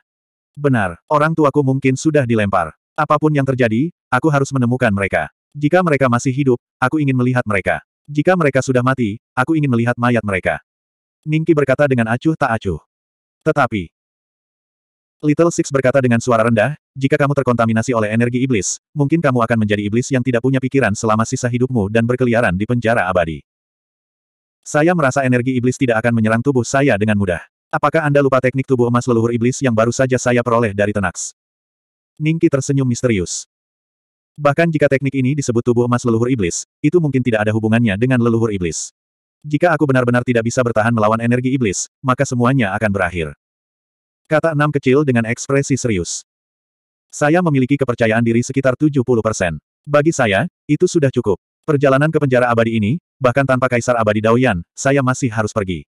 Benar, orang tuaku mungkin sudah dilempar. Apapun yang terjadi, aku harus menemukan mereka. Jika mereka masih hidup, aku ingin melihat mereka. Jika mereka sudah mati, aku ingin melihat mayat mereka. Ningki berkata dengan acuh tak acuh. Tetapi, Little Six berkata dengan suara rendah, jika kamu terkontaminasi oleh energi iblis, mungkin kamu akan menjadi iblis yang tidak punya pikiran selama sisa hidupmu dan berkeliaran di penjara abadi. Saya merasa energi iblis tidak akan menyerang tubuh saya dengan mudah. Apakah Anda lupa teknik tubuh emas leluhur iblis yang baru saja saya peroleh dari Tenax? Ningki tersenyum misterius. Bahkan jika teknik ini disebut tubuh emas leluhur iblis, itu mungkin tidak ada hubungannya dengan leluhur iblis. Jika aku benar-benar tidak bisa bertahan melawan energi iblis, maka semuanya akan berakhir. Kata enam kecil dengan ekspresi serius. Saya memiliki kepercayaan diri sekitar 70 persen. Bagi saya, itu sudah cukup. Perjalanan ke penjara abadi ini, bahkan tanpa kaisar abadi Daoyan, saya masih harus pergi.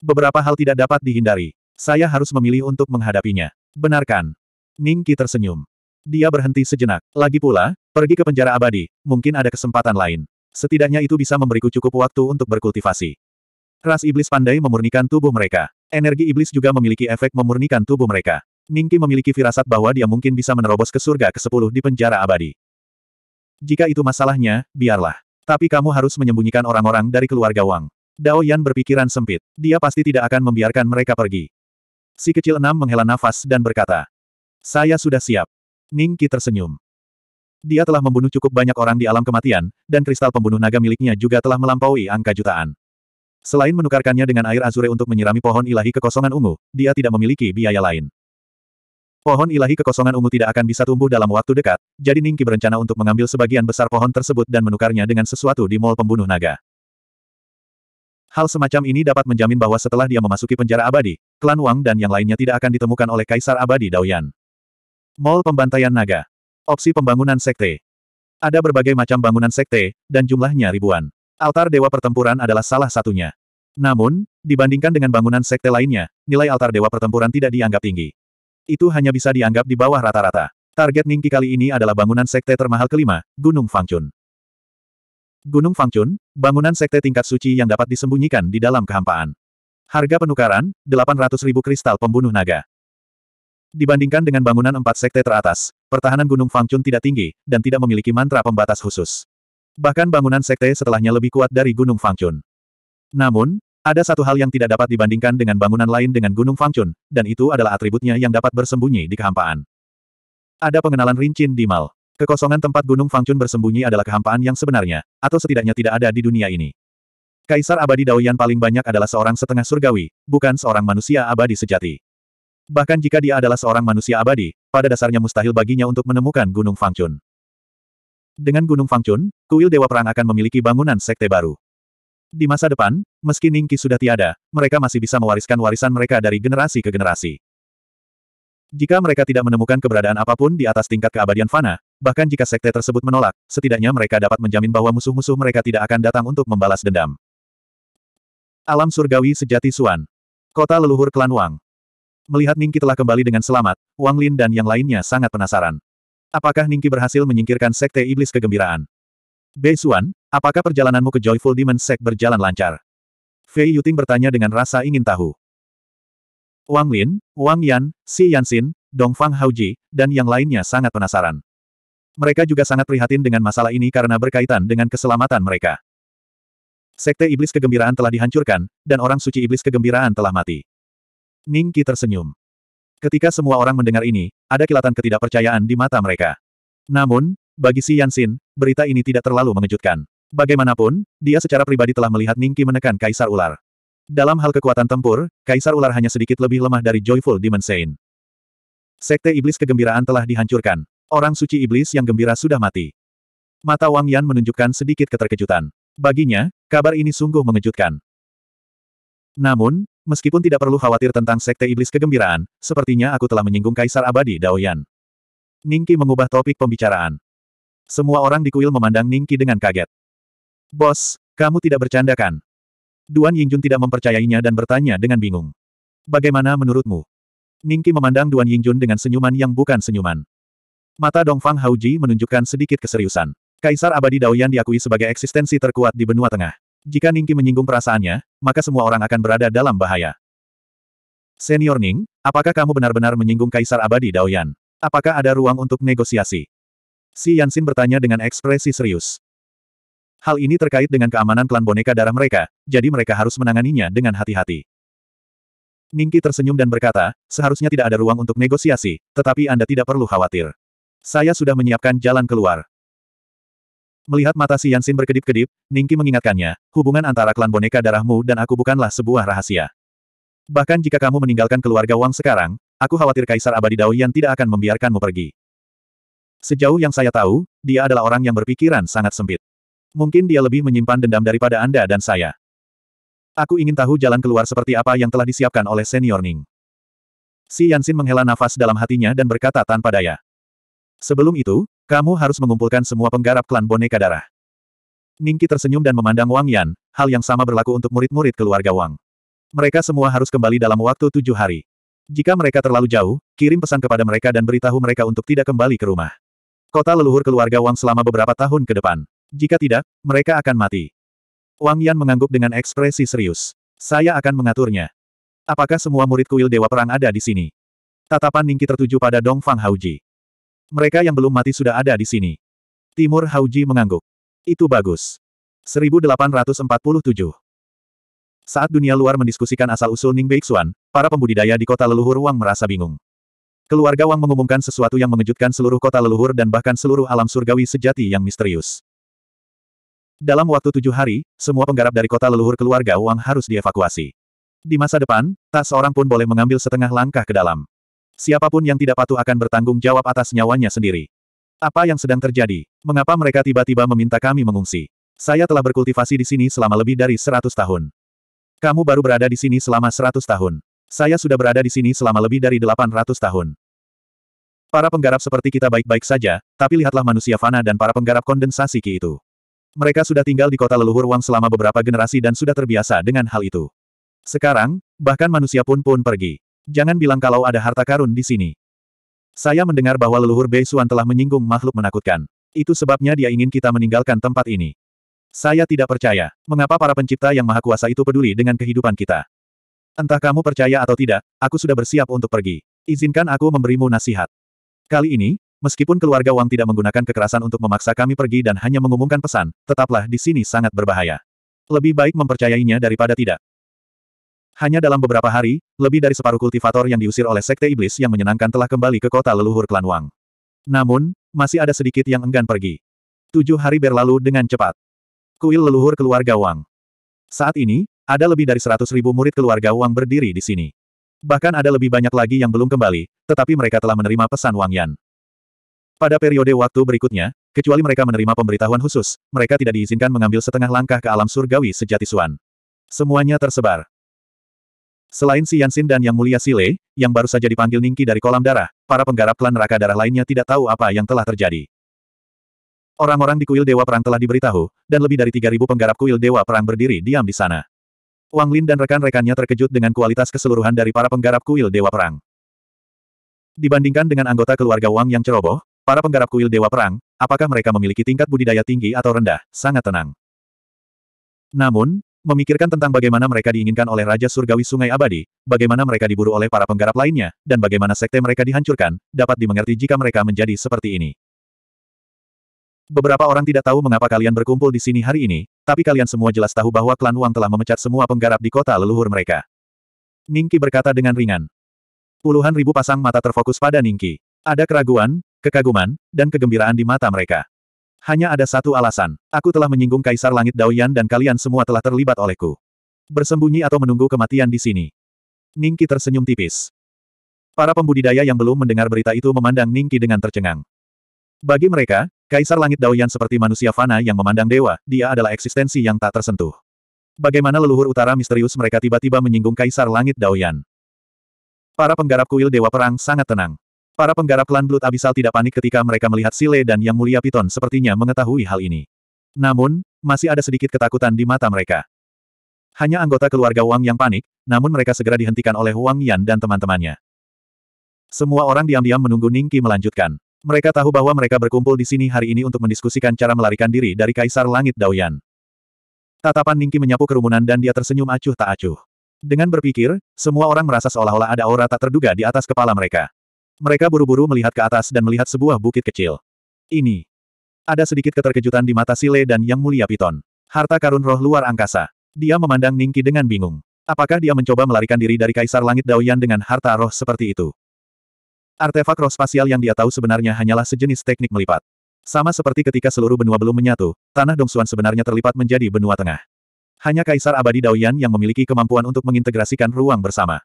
Beberapa hal tidak dapat dihindari. Saya harus memilih untuk menghadapinya. Benarkan. Ning tersenyum. Dia berhenti sejenak. Lagi pula, pergi ke penjara abadi, mungkin ada kesempatan lain. Setidaknya itu bisa memberiku cukup waktu untuk berkultivasi. Ras iblis pandai memurnikan tubuh mereka. Energi iblis juga memiliki efek memurnikan tubuh mereka. Ningki memiliki firasat bahwa dia mungkin bisa menerobos ke surga ke-10 di penjara abadi. Jika itu masalahnya, biarlah. Tapi kamu harus menyembunyikan orang-orang dari keluarga Wang. Dao Yan berpikiran sempit. Dia pasti tidak akan membiarkan mereka pergi. Si kecil enam menghela nafas dan berkata. Saya sudah siap. Ning Qi tersenyum. Dia telah membunuh cukup banyak orang di alam kematian, dan kristal pembunuh naga miliknya juga telah melampaui angka jutaan. Selain menukarkannya dengan air azure untuk menyirami pohon ilahi kekosongan ungu, dia tidak memiliki biaya lain. Pohon ilahi kekosongan ungu tidak akan bisa tumbuh dalam waktu dekat, jadi Ningki berencana untuk mengambil sebagian besar pohon tersebut dan menukarnya dengan sesuatu di mall pembunuh naga. Hal semacam ini dapat menjamin bahwa setelah dia memasuki penjara abadi, klan Wang dan yang lainnya tidak akan ditemukan oleh Kaisar Abadi Daoyan. Mall Pembantaian Naga. Opsi pembangunan sekte. Ada berbagai macam bangunan sekte, dan jumlahnya ribuan. Altar Dewa Pertempuran adalah salah satunya. Namun, dibandingkan dengan bangunan sekte lainnya, nilai altar Dewa Pertempuran tidak dianggap tinggi. Itu hanya bisa dianggap di bawah rata-rata. Target Ningki kali ini adalah bangunan sekte termahal kelima, Gunung Fangchun. Gunung Fangchun, bangunan sekte tingkat suci yang dapat disembunyikan di dalam kehampaan. Harga penukaran, 800 ribu kristal pembunuh naga. Dibandingkan dengan bangunan empat sekte teratas, pertahanan Gunung Fangchun tidak tinggi, dan tidak memiliki mantra pembatas khusus. Bahkan bangunan sekte setelahnya lebih kuat dari Gunung Fangchun. Namun, ada satu hal yang tidak dapat dibandingkan dengan bangunan lain dengan Gunung Fangchun, dan itu adalah atributnya yang dapat bersembunyi di kehampaan. Ada pengenalan rincin di Mal. Kekosongan tempat Gunung Fangchun bersembunyi adalah kehampaan yang sebenarnya, atau setidaknya tidak ada di dunia ini. Kaisar abadi Daoyan paling banyak adalah seorang setengah surgawi, bukan seorang manusia abadi sejati. Bahkan jika dia adalah seorang manusia abadi, pada dasarnya mustahil baginya untuk menemukan Gunung Fangchun. Dengan Gunung Fangchun, kuil Dewa Perang akan memiliki bangunan sekte baru. Di masa depan, meski Ningki sudah tiada, mereka masih bisa mewariskan warisan mereka dari generasi ke generasi. Jika mereka tidak menemukan keberadaan apapun di atas tingkat keabadian fana, Bahkan jika sekte tersebut menolak, setidaknya mereka dapat menjamin bahwa musuh-musuh mereka tidak akan datang untuk membalas dendam. Alam surgawi sejati Suan. Kota leluhur klan Wang. Melihat Ningki telah kembali dengan selamat, Wang Lin dan yang lainnya sangat penasaran. Apakah Ningki berhasil menyingkirkan sekte iblis kegembiraan? Bei Suan, apakah perjalananmu ke Joyful Demon Sect berjalan lancar? Fei Yuting bertanya dengan rasa ingin tahu. Wang Lin, Wang Yan, Xi Yanxin, Dongfang Haoji, dan yang lainnya sangat penasaran. Mereka juga sangat prihatin dengan masalah ini karena berkaitan dengan keselamatan mereka. Sekte Iblis Kegembiraan telah dihancurkan, dan orang suci Iblis Kegembiraan telah mati. Ningki tersenyum. Ketika semua orang mendengar ini, ada kilatan ketidakpercayaan di mata mereka. Namun, bagi Si Yansin, berita ini tidak terlalu mengejutkan. Bagaimanapun, dia secara pribadi telah melihat Ningki menekan Kaisar Ular. Dalam hal kekuatan tempur, Kaisar Ular hanya sedikit lebih lemah dari Joyful Demon Saint. Sekte Iblis Kegembiraan telah dihancurkan. Orang suci iblis yang gembira sudah mati. Mata Wang Yan menunjukkan sedikit keterkejutan. Baginya, kabar ini sungguh mengejutkan. Namun, meskipun tidak perlu khawatir tentang sekte iblis kegembiraan, sepertinya aku telah menyinggung Kaisar Abadi Daoyan. Ningki mengubah topik pembicaraan. Semua orang di kuil memandang Ningki dengan kaget. Bos, kamu tidak bercanda kan? Duan Yingjun tidak mempercayainya dan bertanya dengan bingung. Bagaimana menurutmu? Ningki memandang Duan Yingjun dengan senyuman yang bukan senyuman. Mata Dongfang Hauji menunjukkan sedikit keseriusan. Kaisar abadi Daoyan diakui sebagai eksistensi terkuat di benua tengah. Jika Ningki menyinggung perasaannya, maka semua orang akan berada dalam bahaya. Senior Ning, apakah kamu benar-benar menyinggung Kaisar abadi Daoyan? Apakah ada ruang untuk negosiasi? Si Yansin bertanya dengan ekspresi serius. Hal ini terkait dengan keamanan klan boneka darah mereka, jadi mereka harus menanganinya dengan hati-hati. Ningki tersenyum dan berkata, seharusnya tidak ada ruang untuk negosiasi, tetapi Anda tidak perlu khawatir. Saya sudah menyiapkan jalan keluar. Melihat mata si Yansin berkedip-kedip, Ningki mengingatkannya, hubungan antara klan boneka darahmu dan aku bukanlah sebuah rahasia. Bahkan jika kamu meninggalkan keluarga Wang sekarang, aku khawatir Kaisar Abadi yang tidak akan membiarkanmu pergi. Sejauh yang saya tahu, dia adalah orang yang berpikiran sangat sempit. Mungkin dia lebih menyimpan dendam daripada Anda dan saya. Aku ingin tahu jalan keluar seperti apa yang telah disiapkan oleh senior Ning. Si Yansin menghela nafas dalam hatinya dan berkata tanpa daya. Sebelum itu, kamu harus mengumpulkan semua penggarap klan boneka darah. Ningki tersenyum dan memandang Wang Yan, hal yang sama berlaku untuk murid-murid keluarga Wang. Mereka semua harus kembali dalam waktu tujuh hari. Jika mereka terlalu jauh, kirim pesan kepada mereka dan beritahu mereka untuk tidak kembali ke rumah. Kota leluhur keluarga Wang selama beberapa tahun ke depan. Jika tidak, mereka akan mati. Wang Yan mengangguk dengan ekspresi serius. Saya akan mengaturnya. Apakah semua murid kuil Dewa Perang ada di sini? Tatapan Ningki tertuju pada Dong Fang Hauji. Mereka yang belum mati sudah ada di sini. Timur Hauji mengangguk. Itu bagus. 1847 Saat dunia luar mendiskusikan asal-usul Ning Beixuan, para pembudidaya di kota leluhur Wang merasa bingung. Keluarga Wang mengumumkan sesuatu yang mengejutkan seluruh kota leluhur dan bahkan seluruh alam surgawi sejati yang misterius. Dalam waktu tujuh hari, semua penggarap dari kota leluhur keluarga Wang harus dievakuasi. Di masa depan, tak seorang pun boleh mengambil setengah langkah ke dalam. Siapapun yang tidak patuh akan bertanggung jawab atas nyawanya sendiri. Apa yang sedang terjadi? Mengapa mereka tiba-tiba meminta kami mengungsi? Saya telah berkultivasi di sini selama lebih dari seratus tahun. Kamu baru berada di sini selama seratus tahun. Saya sudah berada di sini selama lebih dari delapan ratus tahun. Para penggarap seperti kita baik-baik saja, tapi lihatlah manusia fana dan para penggarap kondensasi Ki itu. Mereka sudah tinggal di kota leluhur Wang selama beberapa generasi dan sudah terbiasa dengan hal itu. Sekarang, bahkan manusia pun pun pergi. Jangan bilang kalau ada harta karun di sini. Saya mendengar bahwa leluhur Bei Suan telah menyinggung makhluk menakutkan. Itu sebabnya dia ingin kita meninggalkan tempat ini. Saya tidak percaya. Mengapa para pencipta yang maha kuasa itu peduli dengan kehidupan kita? Entah kamu percaya atau tidak, aku sudah bersiap untuk pergi. Izinkan aku memberimu nasihat. Kali ini, meskipun keluarga Wang tidak menggunakan kekerasan untuk memaksa kami pergi dan hanya mengumumkan pesan, tetaplah di sini sangat berbahaya. Lebih baik mempercayainya daripada tidak. Hanya dalam beberapa hari, lebih dari separuh kultivator yang diusir oleh Sekte Iblis yang menyenangkan telah kembali ke kota leluhur klan Wang. Namun, masih ada sedikit yang enggan pergi. Tujuh hari berlalu dengan cepat. Kuil leluhur keluarga Wang. Saat ini, ada lebih dari seratus ribu murid keluarga Wang berdiri di sini. Bahkan ada lebih banyak lagi yang belum kembali, tetapi mereka telah menerima pesan Wang Yan. Pada periode waktu berikutnya, kecuali mereka menerima pemberitahuan khusus, mereka tidak diizinkan mengambil setengah langkah ke alam surgawi sejati Suan. Semuanya tersebar. Selain Si Yansin dan Yang Mulia Sile, yang baru saja dipanggil Ningki dari kolam darah, para penggarap klan neraka darah lainnya tidak tahu apa yang telah terjadi. Orang-orang di kuil Dewa Perang telah diberitahu, dan lebih dari 3.000 penggarap kuil Dewa Perang berdiri diam di sana. Wang Lin dan rekan-rekannya terkejut dengan kualitas keseluruhan dari para penggarap kuil Dewa Perang. Dibandingkan dengan anggota keluarga Wang yang ceroboh, para penggarap kuil Dewa Perang, apakah mereka memiliki tingkat budidaya tinggi atau rendah, sangat tenang. Namun, Memikirkan tentang bagaimana mereka diinginkan oleh Raja Surgawi Sungai Abadi, bagaimana mereka diburu oleh para penggarap lainnya, dan bagaimana sekte mereka dihancurkan, dapat dimengerti jika mereka menjadi seperti ini. Beberapa orang tidak tahu mengapa kalian berkumpul di sini hari ini, tapi kalian semua jelas tahu bahwa klan Wang telah memecat semua penggarap di kota leluhur mereka. Ningki berkata dengan ringan. Puluhan ribu pasang mata terfokus pada Ningki. Ada keraguan, kekaguman, dan kegembiraan di mata mereka. Hanya ada satu alasan. Aku telah menyinggung Kaisar Langit Daoyan dan kalian semua telah terlibat olehku. Bersembunyi atau menunggu kematian di sini. Ningki tersenyum tipis. Para pembudidaya yang belum mendengar berita itu memandang Ningki dengan tercengang. Bagi mereka, Kaisar Langit Daoyan seperti manusia fana yang memandang dewa, dia adalah eksistensi yang tak tersentuh. Bagaimana leluhur utara misterius mereka tiba-tiba menyinggung Kaisar Langit Daoyan. Para penggarap kuil Dewa Perang sangat tenang. Para penggarap klan Blood Abyssal tidak panik ketika mereka melihat Sile dan Yang Mulia Piton sepertinya mengetahui hal ini. Namun, masih ada sedikit ketakutan di mata mereka. Hanya anggota keluarga Wang yang panik, namun mereka segera dihentikan oleh Wang Yan dan teman-temannya. Semua orang diam-diam menunggu Ningki melanjutkan. Mereka tahu bahwa mereka berkumpul di sini hari ini untuk mendiskusikan cara melarikan diri dari Kaisar Langit Daoyan. Tatapan Ningki menyapu kerumunan dan dia tersenyum acuh tak acuh. Dengan berpikir, semua orang merasa seolah-olah ada aura tak terduga di atas kepala mereka. Mereka buru-buru melihat ke atas dan melihat sebuah bukit kecil. Ini. Ada sedikit keterkejutan di mata Sile dan Yang Mulia Piton. Harta karun roh luar angkasa. Dia memandang Ningki dengan bingung. Apakah dia mencoba melarikan diri dari Kaisar Langit Daoyan dengan harta roh seperti itu? Artefak roh spasial yang dia tahu sebenarnya hanyalah sejenis teknik melipat. Sama seperti ketika seluruh benua belum menyatu, tanah Dongsuan sebenarnya terlipat menjadi benua tengah. Hanya Kaisar Abadi Daoyan yang memiliki kemampuan untuk mengintegrasikan ruang bersama.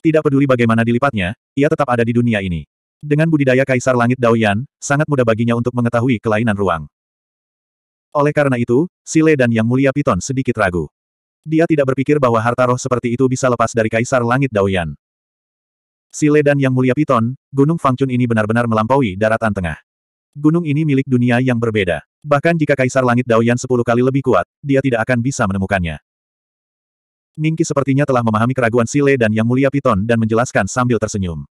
Tidak peduli bagaimana dilipatnya, ia tetap ada di dunia ini. Dengan budidaya Kaisar Langit Daoyan, sangat mudah baginya untuk mengetahui kelainan ruang. Oleh karena itu, Sile dan Yang Mulia Piton sedikit ragu. Dia tidak berpikir bahwa harta roh seperti itu bisa lepas dari Kaisar Langit Daoyan. Sile dan Yang Mulia Piton, Gunung Fangchun ini benar-benar melampaui daratan tengah. Gunung ini milik dunia yang berbeda. Bahkan jika Kaisar Langit Daoyan sepuluh kali lebih kuat, dia tidak akan bisa menemukannya. Ningki sepertinya telah memahami keraguan Sile dan Yang Mulia Piton dan menjelaskan sambil tersenyum.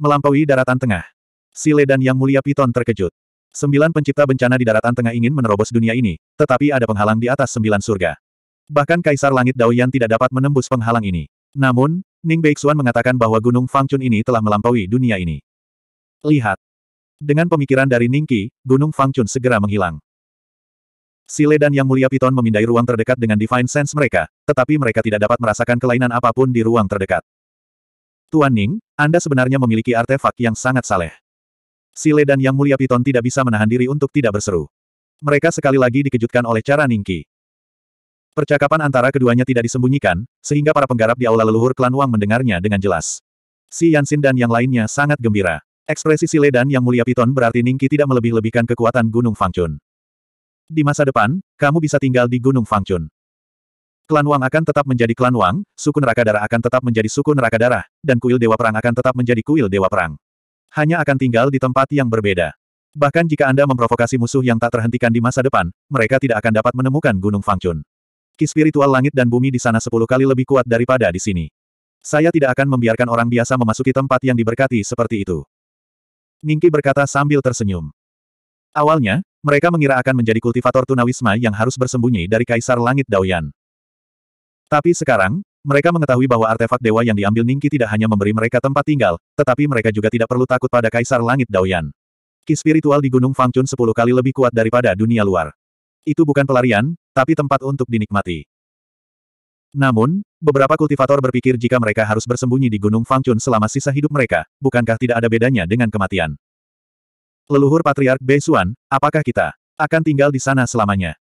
Melampaui daratan tengah. Sile dan Yang Mulia Piton terkejut. Sembilan pencipta bencana di daratan tengah ingin menerobos dunia ini, tetapi ada penghalang di atas sembilan surga. Bahkan Kaisar Langit Daoyan tidak dapat menembus penghalang ini. Namun, Ning Beixuan mengatakan bahwa Gunung Fangchun ini telah melampaui dunia ini. Lihat. Dengan pemikiran dari Ningqi, Gunung Fangchun segera menghilang. Sile dan Yang Mulia Piton memindai ruang terdekat dengan Divine Sense mereka, tetapi mereka tidak dapat merasakan kelainan apapun di ruang terdekat. Tuan Ning, Anda sebenarnya memiliki artefak yang sangat saleh. Sile dan Yang Mulia Piton tidak bisa menahan diri untuk tidak berseru. Mereka sekali lagi dikejutkan oleh cara Ningki. Percakapan antara keduanya tidak disembunyikan, sehingga para penggarap di aula leluhur klan Wang mendengarnya dengan jelas. Si Yansin dan yang lainnya sangat gembira. Ekspresi Sile dan Yang Mulia Piton berarti Ningki tidak melebih-lebihkan kekuatan Gunung Fangchun. Di masa depan, kamu bisa tinggal di Gunung Fangchun. Klan Wang akan tetap menjadi klan Wang, suku neraka darah akan tetap menjadi suku neraka darah, dan kuil Dewa Perang akan tetap menjadi kuil Dewa Perang. Hanya akan tinggal di tempat yang berbeda. Bahkan jika Anda memprovokasi musuh yang tak terhentikan di masa depan, mereka tidak akan dapat menemukan Gunung Fangchun. Ki spiritual langit dan bumi di sana sepuluh kali lebih kuat daripada di sini. Saya tidak akan membiarkan orang biasa memasuki tempat yang diberkati seperti itu. Ningki berkata sambil tersenyum. Awalnya, mereka mengira akan menjadi kultivator tunawisma yang harus bersembunyi dari Kaisar Langit Daoyan. Tapi sekarang, mereka mengetahui bahwa artefak dewa yang diambil Ningki tidak hanya memberi mereka tempat tinggal, tetapi mereka juga tidak perlu takut pada Kaisar Langit Daoyan. Ki spiritual di Gunung Fangchun sepuluh kali lebih kuat daripada dunia luar. Itu bukan pelarian, tapi tempat untuk dinikmati. Namun, beberapa kultivator berpikir jika mereka harus bersembunyi di Gunung Fangchun selama sisa hidup mereka, bukankah tidak ada bedanya dengan kematian? Leluhur Patriark Beisuan, apakah kita akan tinggal di sana selamanya?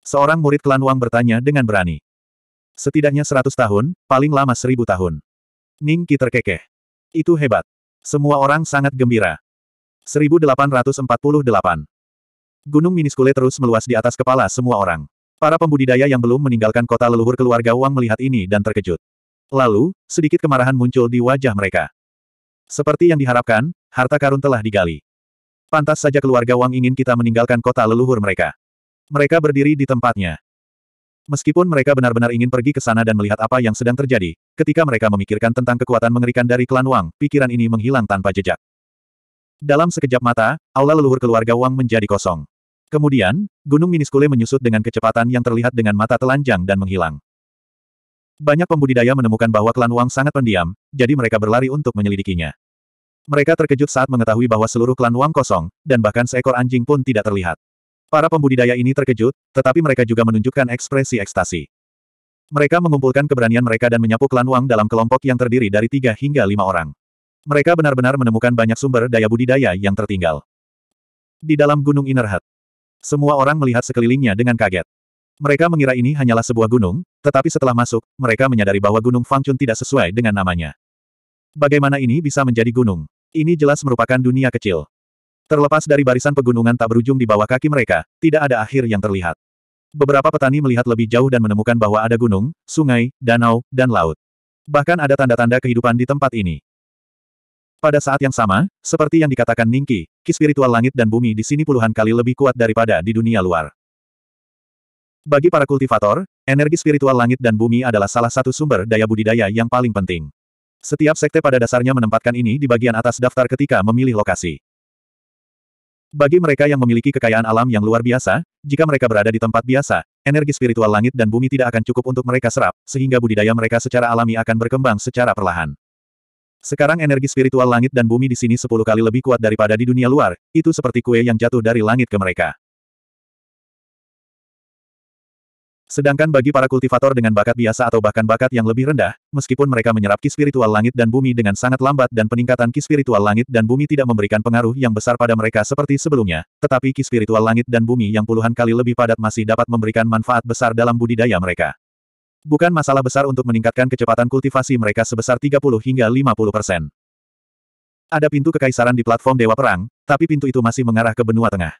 Seorang murid klan Wang bertanya dengan berani. Setidaknya seratus tahun, paling lama seribu tahun. Ning Qi terkekeh. Itu hebat. Semua orang sangat gembira. 1848 Gunung Miniskule terus meluas di atas kepala semua orang. Para pembudidaya yang belum meninggalkan kota leluhur keluarga Wang melihat ini dan terkejut. Lalu, sedikit kemarahan muncul di wajah mereka. Seperti yang diharapkan, harta karun telah digali. Pantas saja keluarga Wang ingin kita meninggalkan kota leluhur mereka. Mereka berdiri di tempatnya. Meskipun mereka benar-benar ingin pergi ke sana dan melihat apa yang sedang terjadi, ketika mereka memikirkan tentang kekuatan mengerikan dari klan Wang, pikiran ini menghilang tanpa jejak. Dalam sekejap mata, aula leluhur keluarga Wang menjadi kosong. Kemudian, gunung miniskule menyusut dengan kecepatan yang terlihat dengan mata telanjang dan menghilang. Banyak pembudidaya menemukan bahwa klan Wang sangat pendiam, jadi mereka berlari untuk menyelidikinya. Mereka terkejut saat mengetahui bahwa seluruh klan Wang kosong, dan bahkan seekor anjing pun tidak terlihat. Para pembudidaya ini terkejut, tetapi mereka juga menunjukkan ekspresi ekstasi. Mereka mengumpulkan keberanian mereka dan menyapu klan Wang dalam kelompok yang terdiri dari tiga hingga lima orang. Mereka benar-benar menemukan banyak sumber daya budidaya yang tertinggal. Di dalam Gunung Innerhat. semua orang melihat sekelilingnya dengan kaget. Mereka mengira ini hanyalah sebuah gunung, tetapi setelah masuk, mereka menyadari bahwa Gunung Fangchun tidak sesuai dengan namanya. Bagaimana ini bisa menjadi gunung? Ini jelas merupakan dunia kecil. Terlepas dari barisan pegunungan tak berujung di bawah kaki mereka, tidak ada akhir yang terlihat. Beberapa petani melihat lebih jauh dan menemukan bahwa ada gunung, sungai, danau, dan laut. Bahkan ada tanda-tanda kehidupan di tempat ini. Pada saat yang sama, seperti yang dikatakan Ningki, ki spiritual langit dan bumi di sini puluhan kali lebih kuat daripada di dunia luar. Bagi para kultivator, energi spiritual langit dan bumi adalah salah satu sumber daya budidaya yang paling penting. Setiap sekte pada dasarnya menempatkan ini di bagian atas daftar ketika memilih lokasi. Bagi mereka yang memiliki kekayaan alam yang luar biasa, jika mereka berada di tempat biasa, energi spiritual langit dan bumi tidak akan cukup untuk mereka serap, sehingga budidaya mereka secara alami akan berkembang secara perlahan. Sekarang energi spiritual langit dan bumi di sini sepuluh kali lebih kuat daripada di dunia luar, itu seperti kue yang jatuh dari langit ke mereka. Sedangkan bagi para kultivator dengan bakat biasa atau bahkan bakat yang lebih rendah, meskipun mereka menyerap ki spiritual langit dan bumi dengan sangat lambat dan peningkatan ki spiritual langit dan bumi tidak memberikan pengaruh yang besar pada mereka seperti sebelumnya, tetapi ki spiritual langit dan bumi yang puluhan kali lebih padat masih dapat memberikan manfaat besar dalam budidaya mereka. Bukan masalah besar untuk meningkatkan kecepatan kultivasi mereka sebesar 30 hingga 50 persen. Ada pintu kekaisaran di platform Dewa Perang, tapi pintu itu masih mengarah ke benua tengah.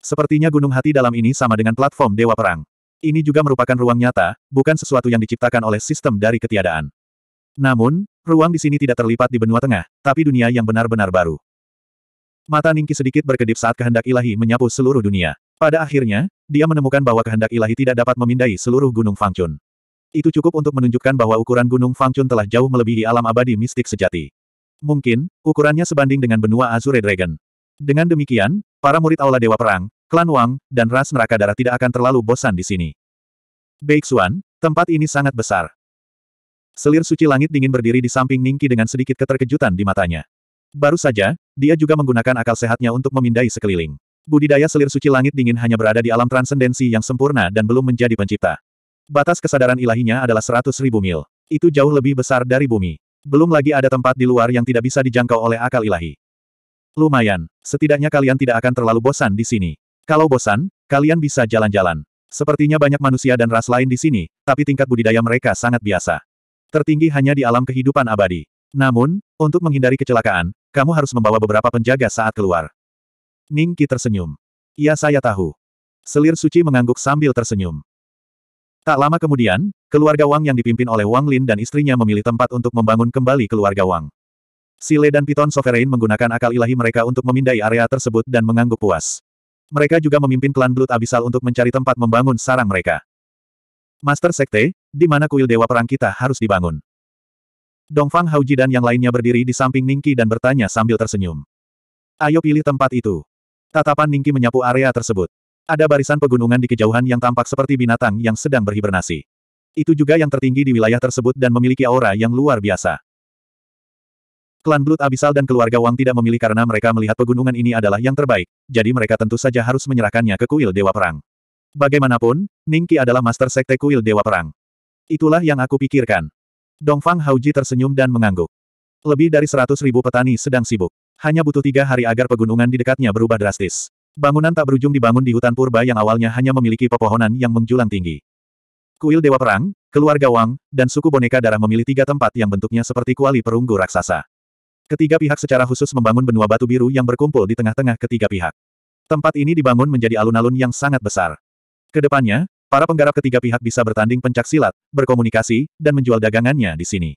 Sepertinya gunung hati dalam ini sama dengan platform Dewa Perang. Ini juga merupakan ruang nyata, bukan sesuatu yang diciptakan oleh sistem dari ketiadaan. Namun, ruang di sini tidak terlipat di benua tengah, tapi dunia yang benar-benar baru. Mata Ningki sedikit berkedip saat kehendak ilahi menyapu seluruh dunia. Pada akhirnya, dia menemukan bahwa kehendak ilahi tidak dapat memindai seluruh Gunung Fangchun. Itu cukup untuk menunjukkan bahwa ukuran Gunung Fangchun telah jauh melebihi alam abadi mistik sejati. Mungkin, ukurannya sebanding dengan benua Azure Dragon. Dengan demikian, para murid Aula Dewa Perang, klan Wang, dan ras neraka darah tidak akan terlalu bosan di sini. Beixuan, tempat ini sangat besar. Selir suci langit dingin berdiri di samping Ningki dengan sedikit keterkejutan di matanya. Baru saja, dia juga menggunakan akal sehatnya untuk memindai sekeliling. Budidaya selir suci langit dingin hanya berada di alam transendensi yang sempurna dan belum menjadi pencipta. Batas kesadaran ilahinya adalah seratus ribu mil. Itu jauh lebih besar dari bumi. Belum lagi ada tempat di luar yang tidak bisa dijangkau oleh akal ilahi. Lumayan, setidaknya kalian tidak akan terlalu bosan di sini. Kalau bosan, kalian bisa jalan-jalan. Sepertinya banyak manusia dan ras lain di sini, tapi tingkat budidaya mereka sangat biasa. Tertinggi hanya di alam kehidupan abadi. Namun, untuk menghindari kecelakaan, kamu harus membawa beberapa penjaga saat keluar. Ning Qi tersenyum. Iya saya tahu. Selir suci mengangguk sambil tersenyum. Tak lama kemudian, keluarga Wang yang dipimpin oleh Wang Lin dan istrinya memilih tempat untuk membangun kembali keluarga Wang. Sile dan Piton Sovereign menggunakan akal ilahi mereka untuk memindai area tersebut dan mengangguk puas. Mereka juga memimpin klan Blood Abyssal untuk mencari tempat membangun sarang mereka. Master Sekte, di mana kuil Dewa Perang kita harus dibangun. Dongfang Hauji dan yang lainnya berdiri di samping Ningki dan bertanya sambil tersenyum. Ayo pilih tempat itu. Tatapan Ningki menyapu area tersebut. Ada barisan pegunungan di kejauhan yang tampak seperti binatang yang sedang berhibernasi. Itu juga yang tertinggi di wilayah tersebut dan memiliki aura yang luar biasa. Klan Blut Abisal dan keluarga Wang tidak memilih karena mereka melihat pegunungan ini adalah yang terbaik, jadi mereka tentu saja harus menyerahkannya ke kuil Dewa Perang. Bagaimanapun, Ningqi adalah master sekte kuil Dewa Perang. Itulah yang aku pikirkan. Dongfang Haoji tersenyum dan mengangguk. Lebih dari seratus ribu petani sedang sibuk. Hanya butuh tiga hari agar pegunungan di dekatnya berubah drastis. Bangunan tak berujung dibangun di hutan purba yang awalnya hanya memiliki pepohonan yang menjulang tinggi. Kuil Dewa Perang, keluarga Wang, dan suku boneka darah memilih tiga tempat yang bentuknya seperti kuali perunggu raksasa. Ketiga pihak secara khusus membangun benua batu biru yang berkumpul di tengah-tengah ketiga pihak. Tempat ini dibangun menjadi alun-alun yang sangat besar. Kedepannya, para penggarap ketiga pihak bisa bertanding pencak silat, berkomunikasi, dan menjual dagangannya di sini.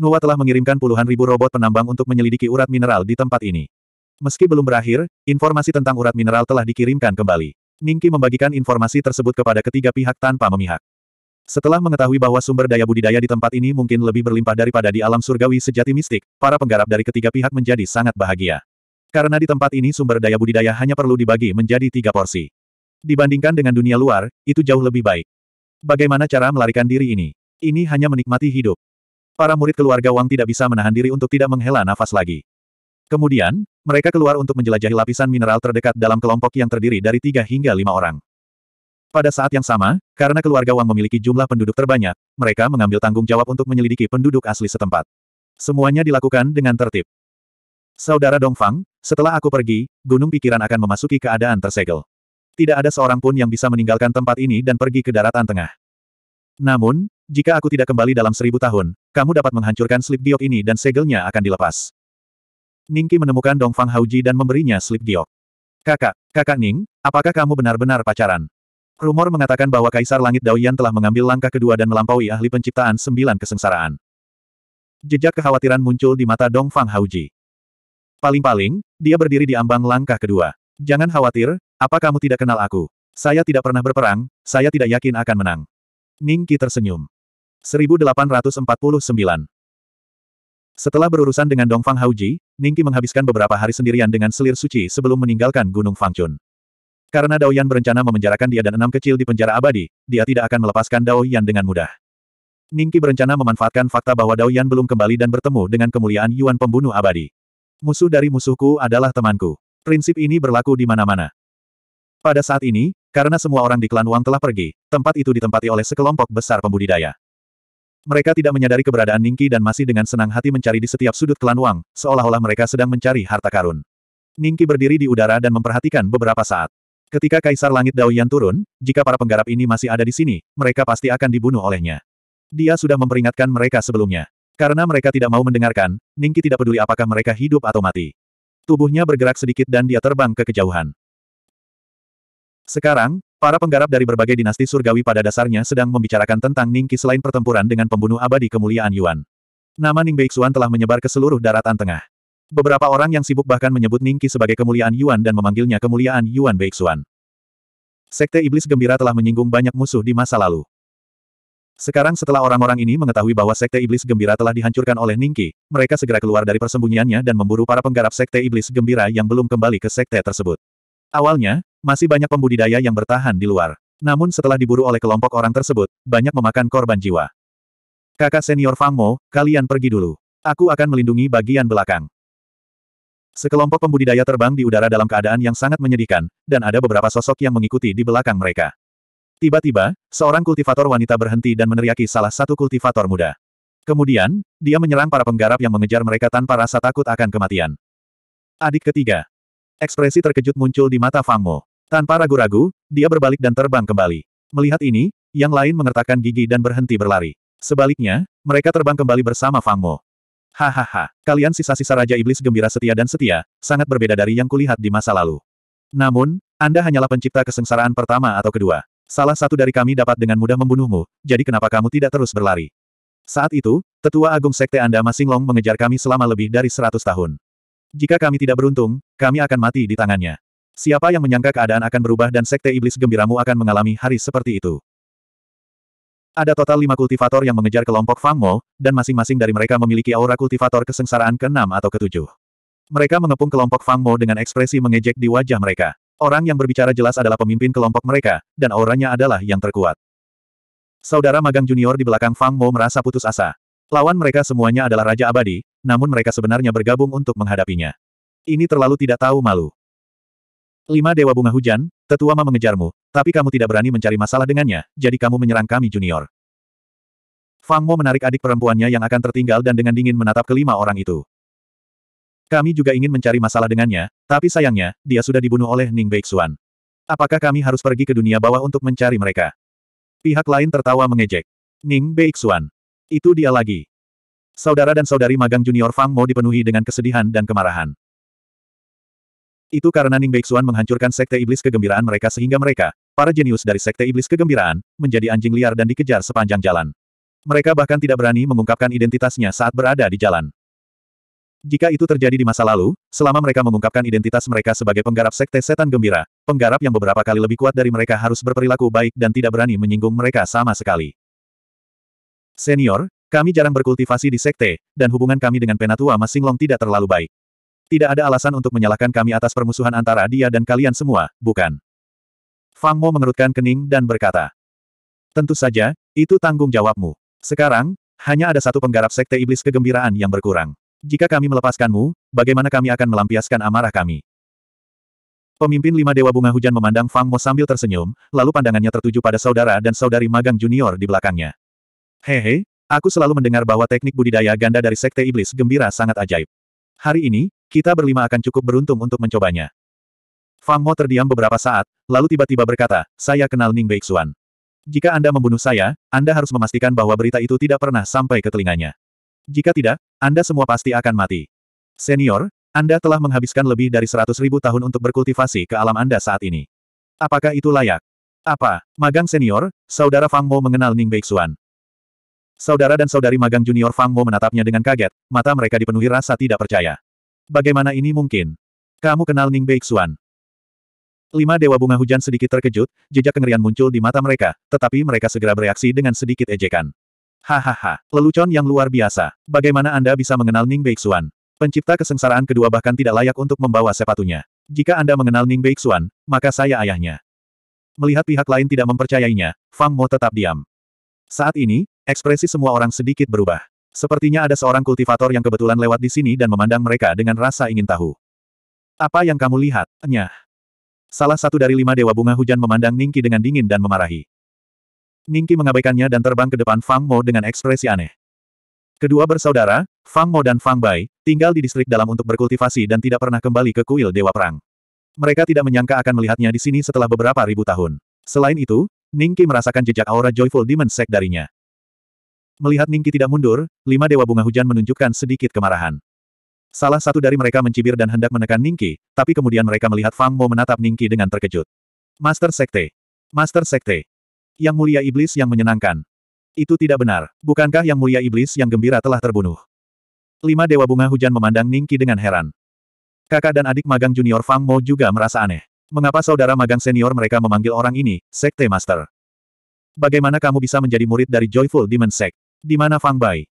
Nuwa telah mengirimkan puluhan ribu robot penambang untuk menyelidiki urat mineral di tempat ini. Meski belum berakhir, informasi tentang urat mineral telah dikirimkan kembali. Ningki membagikan informasi tersebut kepada ketiga pihak tanpa memihak. Setelah mengetahui bahwa sumber daya budidaya di tempat ini mungkin lebih berlimpah daripada di alam surgawi sejati mistik, para penggarap dari ketiga pihak menjadi sangat bahagia. Karena di tempat ini sumber daya budidaya hanya perlu dibagi menjadi tiga porsi. Dibandingkan dengan dunia luar, itu jauh lebih baik. Bagaimana cara melarikan diri ini? Ini hanya menikmati hidup. Para murid keluarga Wang tidak bisa menahan diri untuk tidak menghela nafas lagi. Kemudian, mereka keluar untuk menjelajahi lapisan mineral terdekat dalam kelompok yang terdiri dari tiga hingga lima orang. Pada saat yang sama, karena keluarga Wang memiliki jumlah penduduk terbanyak, mereka mengambil tanggung jawab untuk menyelidiki penduduk asli setempat. Semuanya dilakukan dengan tertib. Saudara Dongfang, setelah aku pergi, gunung pikiran akan memasuki keadaan tersegel. Tidak ada seorang pun yang bisa meninggalkan tempat ini dan pergi ke daratan tengah. Namun, jika aku tidak kembali dalam seribu tahun, kamu dapat menghancurkan slip giok ini dan segelnya akan dilepas. Ningki menemukan Dongfang Hauji dan memberinya slip giok. Kakak, kakak Ning, apakah kamu benar-benar pacaran? Rumor mengatakan bahwa Kaisar Langit Daoyan telah mengambil langkah kedua dan melampaui ahli penciptaan sembilan kesengsaraan. Jejak kekhawatiran muncul di mata Dong Fang Hauji. Paling-paling, dia berdiri di ambang langkah kedua. Jangan khawatir, apa kamu tidak kenal aku? Saya tidak pernah berperang, saya tidak yakin akan menang. Ningki tersenyum. 1849 Setelah berurusan dengan Dong Fang Hauji, Ningki menghabiskan beberapa hari sendirian dengan selir suci sebelum meninggalkan Gunung Fangchun. Karena Dao Yan berencana memenjarakan dia dan enam kecil di penjara abadi, dia tidak akan melepaskan Dao Yan dengan mudah. Ningki berencana memanfaatkan fakta bahwa Dao Yan belum kembali dan bertemu dengan kemuliaan Yuan pembunuh abadi. Musuh dari musuhku adalah temanku. Prinsip ini berlaku di mana-mana. Pada saat ini, karena semua orang di klan Wang telah pergi, tempat itu ditempati oleh sekelompok besar pembudidaya. Mereka tidak menyadari keberadaan Ningki dan masih dengan senang hati mencari di setiap sudut klan Wang, seolah-olah mereka sedang mencari harta karun. Ningki berdiri di udara dan memperhatikan beberapa saat. Ketika Kaisar Langit Daoyan turun, jika para penggarap ini masih ada di sini, mereka pasti akan dibunuh olehnya. Dia sudah memperingatkan mereka sebelumnya. Karena mereka tidak mau mendengarkan, Ningki tidak peduli apakah mereka hidup atau mati. Tubuhnya bergerak sedikit dan dia terbang ke kejauhan. Sekarang, para penggarap dari berbagai dinasti surgawi pada dasarnya sedang membicarakan tentang Ningki selain pertempuran dengan pembunuh abadi kemuliaan Yuan. Nama Ning Beixuan telah menyebar ke seluruh daratan tengah. Beberapa orang yang sibuk bahkan menyebut Ningqi sebagai kemuliaan Yuan dan memanggilnya kemuliaan Yuan Beixuan. Sekte Iblis Gembira telah menyinggung banyak musuh di masa lalu. Sekarang setelah orang-orang ini mengetahui bahwa Sekte Iblis Gembira telah dihancurkan oleh Ningqi, mereka segera keluar dari persembunyiannya dan memburu para penggarap Sekte Iblis Gembira yang belum kembali ke Sekte tersebut. Awalnya, masih banyak pembudidaya yang bertahan di luar. Namun setelah diburu oleh kelompok orang tersebut, banyak memakan korban jiwa. Kakak senior Fang Mo, kalian pergi dulu. Aku akan melindungi bagian belakang. Sekelompok pembudidaya terbang di udara dalam keadaan yang sangat menyedihkan, dan ada beberapa sosok yang mengikuti di belakang mereka. Tiba-tiba, seorang kultivator wanita berhenti dan meneriaki salah satu kultivator muda. Kemudian, dia menyerang para penggarap yang mengejar mereka tanpa rasa takut akan kematian. Adik ketiga. Ekspresi terkejut muncul di mata Fang Mo. Tanpa ragu-ragu, dia berbalik dan terbang kembali. Melihat ini, yang lain mengertakkan gigi dan berhenti berlari. Sebaliknya, mereka terbang kembali bersama Fang Mo. Hahaha, kalian sisa-sisa Raja Iblis gembira setia dan setia, sangat berbeda dari yang kulihat di masa lalu. Namun, Anda hanyalah pencipta kesengsaraan pertama atau kedua. Salah satu dari kami dapat dengan mudah membunuhmu, jadi kenapa kamu tidak terus berlari? Saat itu, Tetua Agung Sekte Anda Masinglong mengejar kami selama lebih dari seratus tahun. Jika kami tidak beruntung, kami akan mati di tangannya. Siapa yang menyangka keadaan akan berubah dan Sekte Iblis gembiramu akan mengalami hari seperti itu? Ada total lima kultivator yang mengejar kelompok Fang Mo, dan masing-masing dari mereka memiliki aura kultivator kesengsaraan ke-6 atau ke-7. Mereka mengepung kelompok Fang Mo dengan ekspresi mengejek di wajah mereka. Orang yang berbicara jelas adalah pemimpin kelompok mereka, dan auranya adalah yang terkuat. Saudara magang junior di belakang Fang Mo merasa putus asa. Lawan mereka semuanya adalah Raja Abadi, namun mereka sebenarnya bergabung untuk menghadapinya. Ini terlalu tidak tahu malu. Lima Dewa Bunga Hujan, Tetua Ma mengejarmu, tapi kamu tidak berani mencari masalah dengannya, jadi kamu menyerang kami junior. Fang Mo menarik adik perempuannya yang akan tertinggal dan dengan dingin menatap kelima orang itu. Kami juga ingin mencari masalah dengannya, tapi sayangnya, dia sudah dibunuh oleh Ning Beixuan. Apakah kami harus pergi ke dunia bawah untuk mencari mereka? Pihak lain tertawa mengejek. Ning Beixuan. Itu dia lagi. Saudara dan saudari magang junior Fang Mo dipenuhi dengan kesedihan dan kemarahan. Itu karena Ning Beixuan menghancurkan sekte iblis kegembiraan mereka sehingga mereka, para jenius dari sekte iblis kegembiraan, menjadi anjing liar dan dikejar sepanjang jalan. Mereka bahkan tidak berani mengungkapkan identitasnya saat berada di jalan. Jika itu terjadi di masa lalu, selama mereka mengungkapkan identitas mereka sebagai penggarap sekte setan gembira, penggarap yang beberapa kali lebih kuat dari mereka harus berperilaku baik dan tidak berani menyinggung mereka sama sekali. Senior, kami jarang berkultivasi di sekte, dan hubungan kami dengan penatua Masinglong tidak terlalu baik. Tidak ada alasan untuk menyalahkan kami atas permusuhan antara dia dan kalian semua, bukan? Fang Mo mengerutkan kening dan berkata. Tentu saja, itu tanggung jawabmu. Sekarang, hanya ada satu penggarap sekte iblis kegembiraan yang berkurang. Jika kami melepaskanmu, bagaimana kami akan melampiaskan amarah kami? Pemimpin lima dewa bunga hujan memandang Fang Mo sambil tersenyum, lalu pandangannya tertuju pada saudara dan saudari magang junior di belakangnya. Hehe, aku selalu mendengar bahwa teknik budidaya ganda dari sekte iblis gembira sangat ajaib. Hari ini, kita berlima akan cukup beruntung untuk mencobanya. Fang Mo terdiam beberapa saat, lalu tiba-tiba berkata, saya kenal Ning Beixuan. Jika Anda membunuh saya, Anda harus memastikan bahwa berita itu tidak pernah sampai ke telinganya. Jika tidak, Anda semua pasti akan mati. Senior, Anda telah menghabiskan lebih dari seratus ribu tahun untuk berkultivasi ke alam Anda saat ini. Apakah itu layak? Apa, magang senior, saudara Fang Mo mengenal Ning Beixuan. Saudara dan saudari magang junior Fang Mo menatapnya dengan kaget, mata mereka dipenuhi rasa tidak percaya. Bagaimana ini mungkin? Kamu kenal Ning Beixuan? Lima dewa bunga hujan sedikit terkejut, jejak kengerian muncul di mata mereka, tetapi mereka segera bereaksi dengan sedikit ejekan. Hahaha, lelucon yang luar biasa. Bagaimana Anda bisa mengenal Ning Beixuan? Pencipta kesengsaraan kedua bahkan tidak layak untuk membawa sepatunya. Jika Anda mengenal Ning Beixuan, maka saya ayahnya. Melihat pihak lain tidak mempercayainya, Fang Mo tetap diam. Saat ini, ekspresi semua orang sedikit berubah. Sepertinya ada seorang kultivator yang kebetulan lewat di sini dan memandang mereka dengan rasa ingin tahu. Apa yang kamu lihat? Nyah. Salah satu dari lima dewa bunga hujan memandang Ningki dengan dingin dan memarahi. Ningki mengabaikannya dan terbang ke depan Fang Mo dengan ekspresi aneh. Kedua bersaudara, Fang Mo dan Fang Bai, tinggal di distrik dalam untuk berkultivasi dan tidak pernah kembali ke kuil Dewa Perang. Mereka tidak menyangka akan melihatnya di sini setelah beberapa ribu tahun. Selain itu, Ningki merasakan jejak aura Joyful Demon Sect darinya. Melihat Ningki tidak mundur, lima dewa bunga hujan menunjukkan sedikit kemarahan. Salah satu dari mereka mencibir dan hendak menekan Ningki, tapi kemudian mereka melihat Fang Mo menatap Ningki dengan terkejut. Master Sekte. Master Sekte. Yang mulia iblis yang menyenangkan. Itu tidak benar. Bukankah yang mulia iblis yang gembira telah terbunuh? Lima dewa bunga hujan memandang Ningki dengan heran. Kakak dan adik magang junior Fang Mo juga merasa aneh. Mengapa saudara magang senior mereka memanggil orang ini, Sekte Master? Bagaimana kamu bisa menjadi murid dari Joyful Demon Sect? Di mana Fang Bai?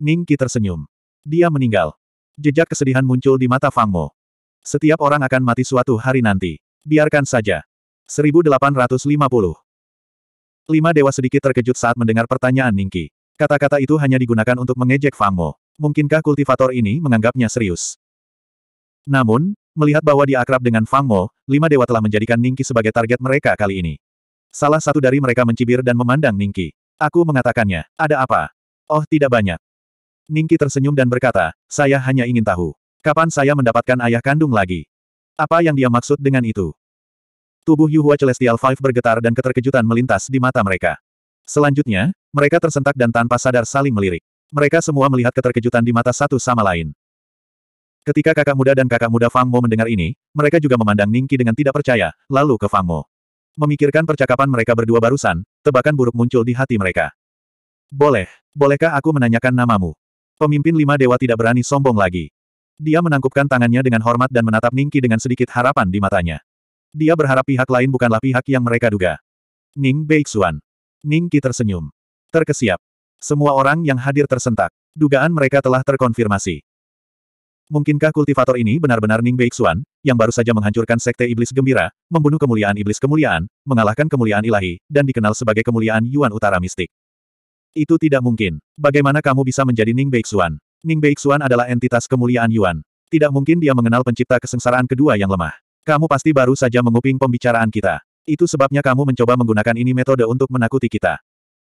Ning Qi tersenyum. Dia meninggal. Jejak kesedihan muncul di mata Fang Mo. Setiap orang akan mati suatu hari nanti. Biarkan saja. 1850. Lima dewa sedikit terkejut saat mendengar pertanyaan Ning Qi. Kata-kata itu hanya digunakan untuk mengejek Fang Mo. Mungkinkah kultivator ini menganggapnya serius? Namun, melihat bahwa dia akrab dengan Fang Mo, lima dewa telah menjadikan Ningki sebagai target mereka kali ini. Salah satu dari mereka mencibir dan memandang Ningki. Aku mengatakannya, ada apa? Oh tidak banyak. Ningki tersenyum dan berkata, saya hanya ingin tahu. Kapan saya mendapatkan ayah kandung lagi? Apa yang dia maksud dengan itu? Tubuh Yuhua Celestial Five bergetar dan keterkejutan melintas di mata mereka. Selanjutnya, mereka tersentak dan tanpa sadar saling melirik. Mereka semua melihat keterkejutan di mata satu sama lain. Ketika kakak muda dan kakak muda Fang Mo mendengar ini, mereka juga memandang Ningki dengan tidak percaya, lalu ke Fang Mo. Memikirkan percakapan mereka berdua barusan, tebakan buruk muncul di hati mereka. Boleh, bolehkah aku menanyakan namamu? Pemimpin lima dewa tidak berani sombong lagi. Dia menangkupkan tangannya dengan hormat dan menatap Ningki dengan sedikit harapan di matanya. Dia berharap pihak lain bukanlah pihak yang mereka duga. Ning Beixuan. Ningki tersenyum. Terkesiap. Semua orang yang hadir tersentak. Dugaan mereka telah terkonfirmasi. Mungkinkah kultivator ini benar-benar Ning Beixuan, yang baru saja menghancurkan sekte iblis gembira, membunuh kemuliaan iblis kemuliaan, mengalahkan kemuliaan ilahi, dan dikenal sebagai kemuliaan Yuan Utara Mistik? Itu tidak mungkin. Bagaimana kamu bisa menjadi Ning Beixuan? Ning Beixuan adalah entitas kemuliaan Yuan. Tidak mungkin dia mengenal pencipta kesengsaraan kedua yang lemah. Kamu pasti baru saja menguping pembicaraan kita. Itu sebabnya kamu mencoba menggunakan ini metode untuk menakuti kita.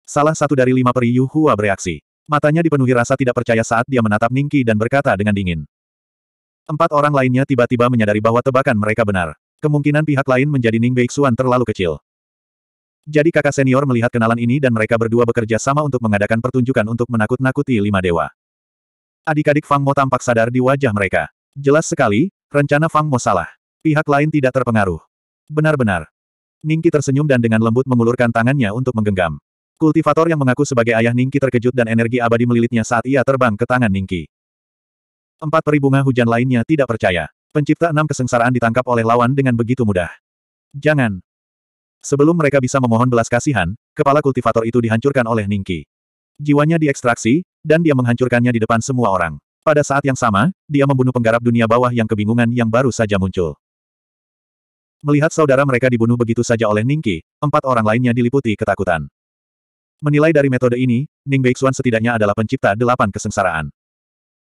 Salah satu dari lima peri Yu Hua bereaksi. Matanya dipenuhi rasa tidak percaya saat dia menatap Ningki dan berkata dengan dingin. Empat orang lainnya tiba-tiba menyadari bahwa tebakan mereka benar. Kemungkinan pihak lain menjadi Ning Beixuan terlalu kecil. Jadi kakak senior melihat kenalan ini dan mereka berdua bekerja sama untuk mengadakan pertunjukan untuk menakut-nakuti lima dewa. Adik-adik Fang Mo tampak sadar di wajah mereka. Jelas sekali, rencana Fang Mo salah. Pihak lain tidak terpengaruh. Benar-benar. Ningki tersenyum dan dengan lembut mengulurkan tangannya untuk menggenggam. Kultivator yang mengaku sebagai ayah Ningki terkejut dan energi abadi melilitnya saat ia terbang ke tangan Ningki. Empat peribunga hujan lainnya tidak percaya. Pencipta enam kesengsaraan ditangkap oleh lawan dengan begitu mudah. Jangan. Sebelum mereka bisa memohon belas kasihan, kepala kultivator itu dihancurkan oleh Ningki. Jiwanya diekstraksi, dan dia menghancurkannya di depan semua orang. Pada saat yang sama, dia membunuh penggarap dunia bawah yang kebingungan yang baru saja muncul. Melihat saudara mereka dibunuh begitu saja oleh Ningki, empat orang lainnya diliputi ketakutan. Menilai dari metode ini, Ning Beixuan setidaknya adalah pencipta delapan kesengsaraan.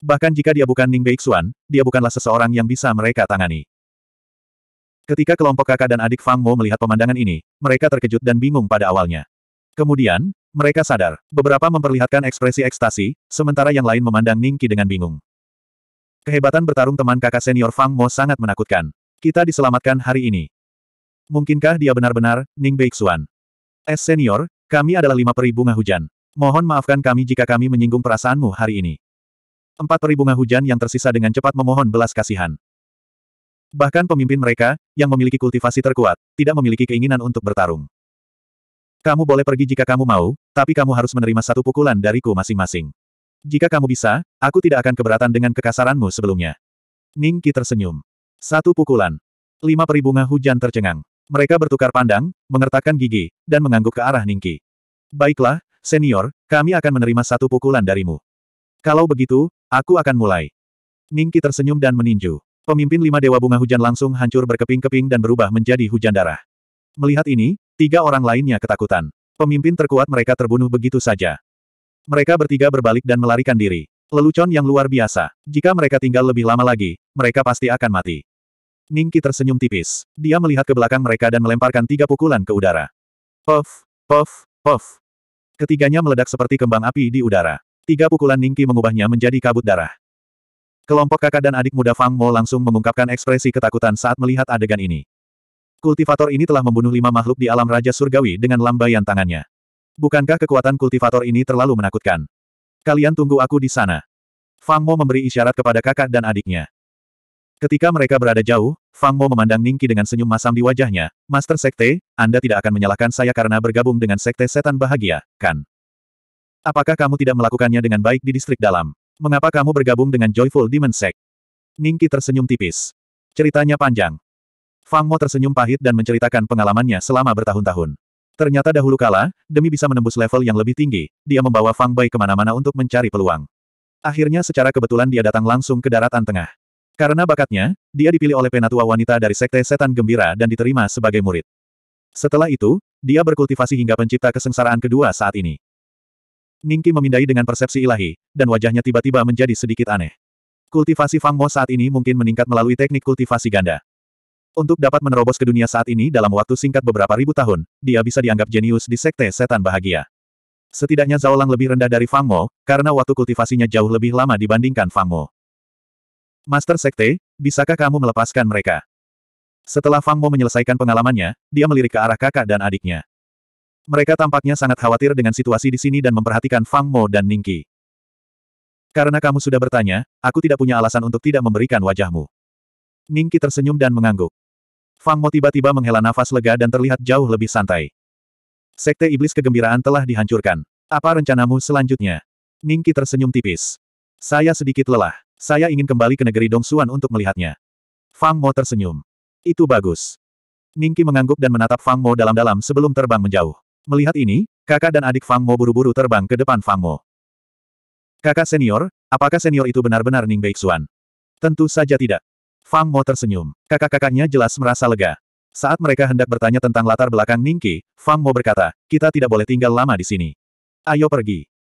Bahkan jika dia bukan Ning Beixuan, dia bukanlah seseorang yang bisa mereka tangani. Ketika kelompok kakak dan adik Fang Mo melihat pemandangan ini, mereka terkejut dan bingung pada awalnya. Kemudian, mereka sadar, beberapa memperlihatkan ekspresi ekstasi, sementara yang lain memandang Ning Qi dengan bingung. Kehebatan bertarung teman kakak senior Fang Mo sangat menakutkan. Kita diselamatkan hari ini. Mungkinkah dia benar-benar, Ning Beixuan? Es senior, kami adalah lima peri bunga hujan. Mohon maafkan kami jika kami menyinggung perasaanmu hari ini. Empat peri bunga hujan yang tersisa dengan cepat memohon belas kasihan. Bahkan pemimpin mereka, yang memiliki kultivasi terkuat, tidak memiliki keinginan untuk bertarung. Kamu boleh pergi jika kamu mau, tapi kamu harus menerima satu pukulan dariku masing-masing. Jika kamu bisa, aku tidak akan keberatan dengan kekasaranmu sebelumnya. Ning Qi tersenyum. Satu pukulan. Lima peri bunga hujan tercengang. Mereka bertukar pandang, mengertakkan gigi, dan mengangguk ke arah Ning Qi. Baiklah, senior, kami akan menerima satu pukulan darimu. Kalau begitu, Aku akan mulai. Ningki tersenyum dan meninju. Pemimpin lima dewa bunga hujan langsung hancur berkeping-keping dan berubah menjadi hujan darah. Melihat ini, tiga orang lainnya ketakutan. Pemimpin terkuat mereka terbunuh begitu saja. Mereka bertiga berbalik dan melarikan diri. Lelucon yang luar biasa. Jika mereka tinggal lebih lama lagi, mereka pasti akan mati. Ningki tersenyum tipis. Dia melihat ke belakang mereka dan melemparkan tiga pukulan ke udara. Puff, puff, puff. Ketiganya meledak seperti kembang api di udara. Tiga pukulan Ningki mengubahnya menjadi kabut darah. Kelompok kakak dan adik muda Fang Mo langsung mengungkapkan ekspresi ketakutan saat melihat adegan ini. Kultivator ini telah membunuh lima makhluk di alam Raja Surgawi dengan lambaian tangannya. Bukankah kekuatan kultivator ini terlalu menakutkan? Kalian tunggu aku di sana. Fang Mo memberi isyarat kepada kakak dan adiknya. Ketika mereka berada jauh, Fang Mo memandang Ningki dengan senyum masam di wajahnya. Master Sekte, Anda tidak akan menyalahkan saya karena bergabung dengan Sekte Setan Bahagia, kan? Apakah kamu tidak melakukannya dengan baik di distrik dalam? Mengapa kamu bergabung dengan Joyful Demon Sect? Ningki tersenyum tipis. Ceritanya panjang. Fang Mo tersenyum pahit dan menceritakan pengalamannya selama bertahun-tahun. Ternyata dahulu kala, demi bisa menembus level yang lebih tinggi, dia membawa Fang Bai kemana-mana untuk mencari peluang. Akhirnya secara kebetulan dia datang langsung ke daratan tengah. Karena bakatnya, dia dipilih oleh penatua wanita dari Sekte Setan Gembira dan diterima sebagai murid. Setelah itu, dia berkultivasi hingga pencipta kesengsaraan kedua saat ini. Ningki memindai dengan persepsi ilahi, dan wajahnya tiba-tiba menjadi sedikit aneh. Kultivasi Fang Mo saat ini mungkin meningkat melalui teknik kultivasi ganda. Untuk dapat menerobos ke dunia saat ini dalam waktu singkat beberapa ribu tahun, dia bisa dianggap jenius di Sekte Setan Bahagia. Setidaknya Zhao Lang lebih rendah dari Fang Mo, karena waktu kultivasinya jauh lebih lama dibandingkan Fang Mo. Master Sekte, bisakah kamu melepaskan mereka? Setelah Fang Mo menyelesaikan pengalamannya, dia melirik ke arah kakak dan adiknya. Mereka tampaknya sangat khawatir dengan situasi di sini dan memperhatikan Fang Mo dan Ningki. Karena kamu sudah bertanya, aku tidak punya alasan untuk tidak memberikan wajahmu. Ningki tersenyum dan mengangguk. Fang Mo tiba-tiba menghela nafas lega dan terlihat jauh lebih santai. Sekte Iblis Kegembiraan telah dihancurkan. Apa rencanamu selanjutnya? Ningki tersenyum tipis. Saya sedikit lelah. Saya ingin kembali ke negeri Dongsuan untuk melihatnya. Fang Mo tersenyum. Itu bagus. Ningki mengangguk dan menatap Fang Mo dalam-dalam sebelum terbang menjauh. Melihat ini, kakak dan adik Fang Mo buru-buru terbang ke depan Fang Mo. Kakak senior, apakah senior itu benar-benar Ning Beixuan? Tentu saja tidak. Fang Mo tersenyum. Kakak-kakaknya jelas merasa lega. Saat mereka hendak bertanya tentang latar belakang Ningki, Fang Mo berkata, kita tidak boleh tinggal lama di sini. Ayo pergi.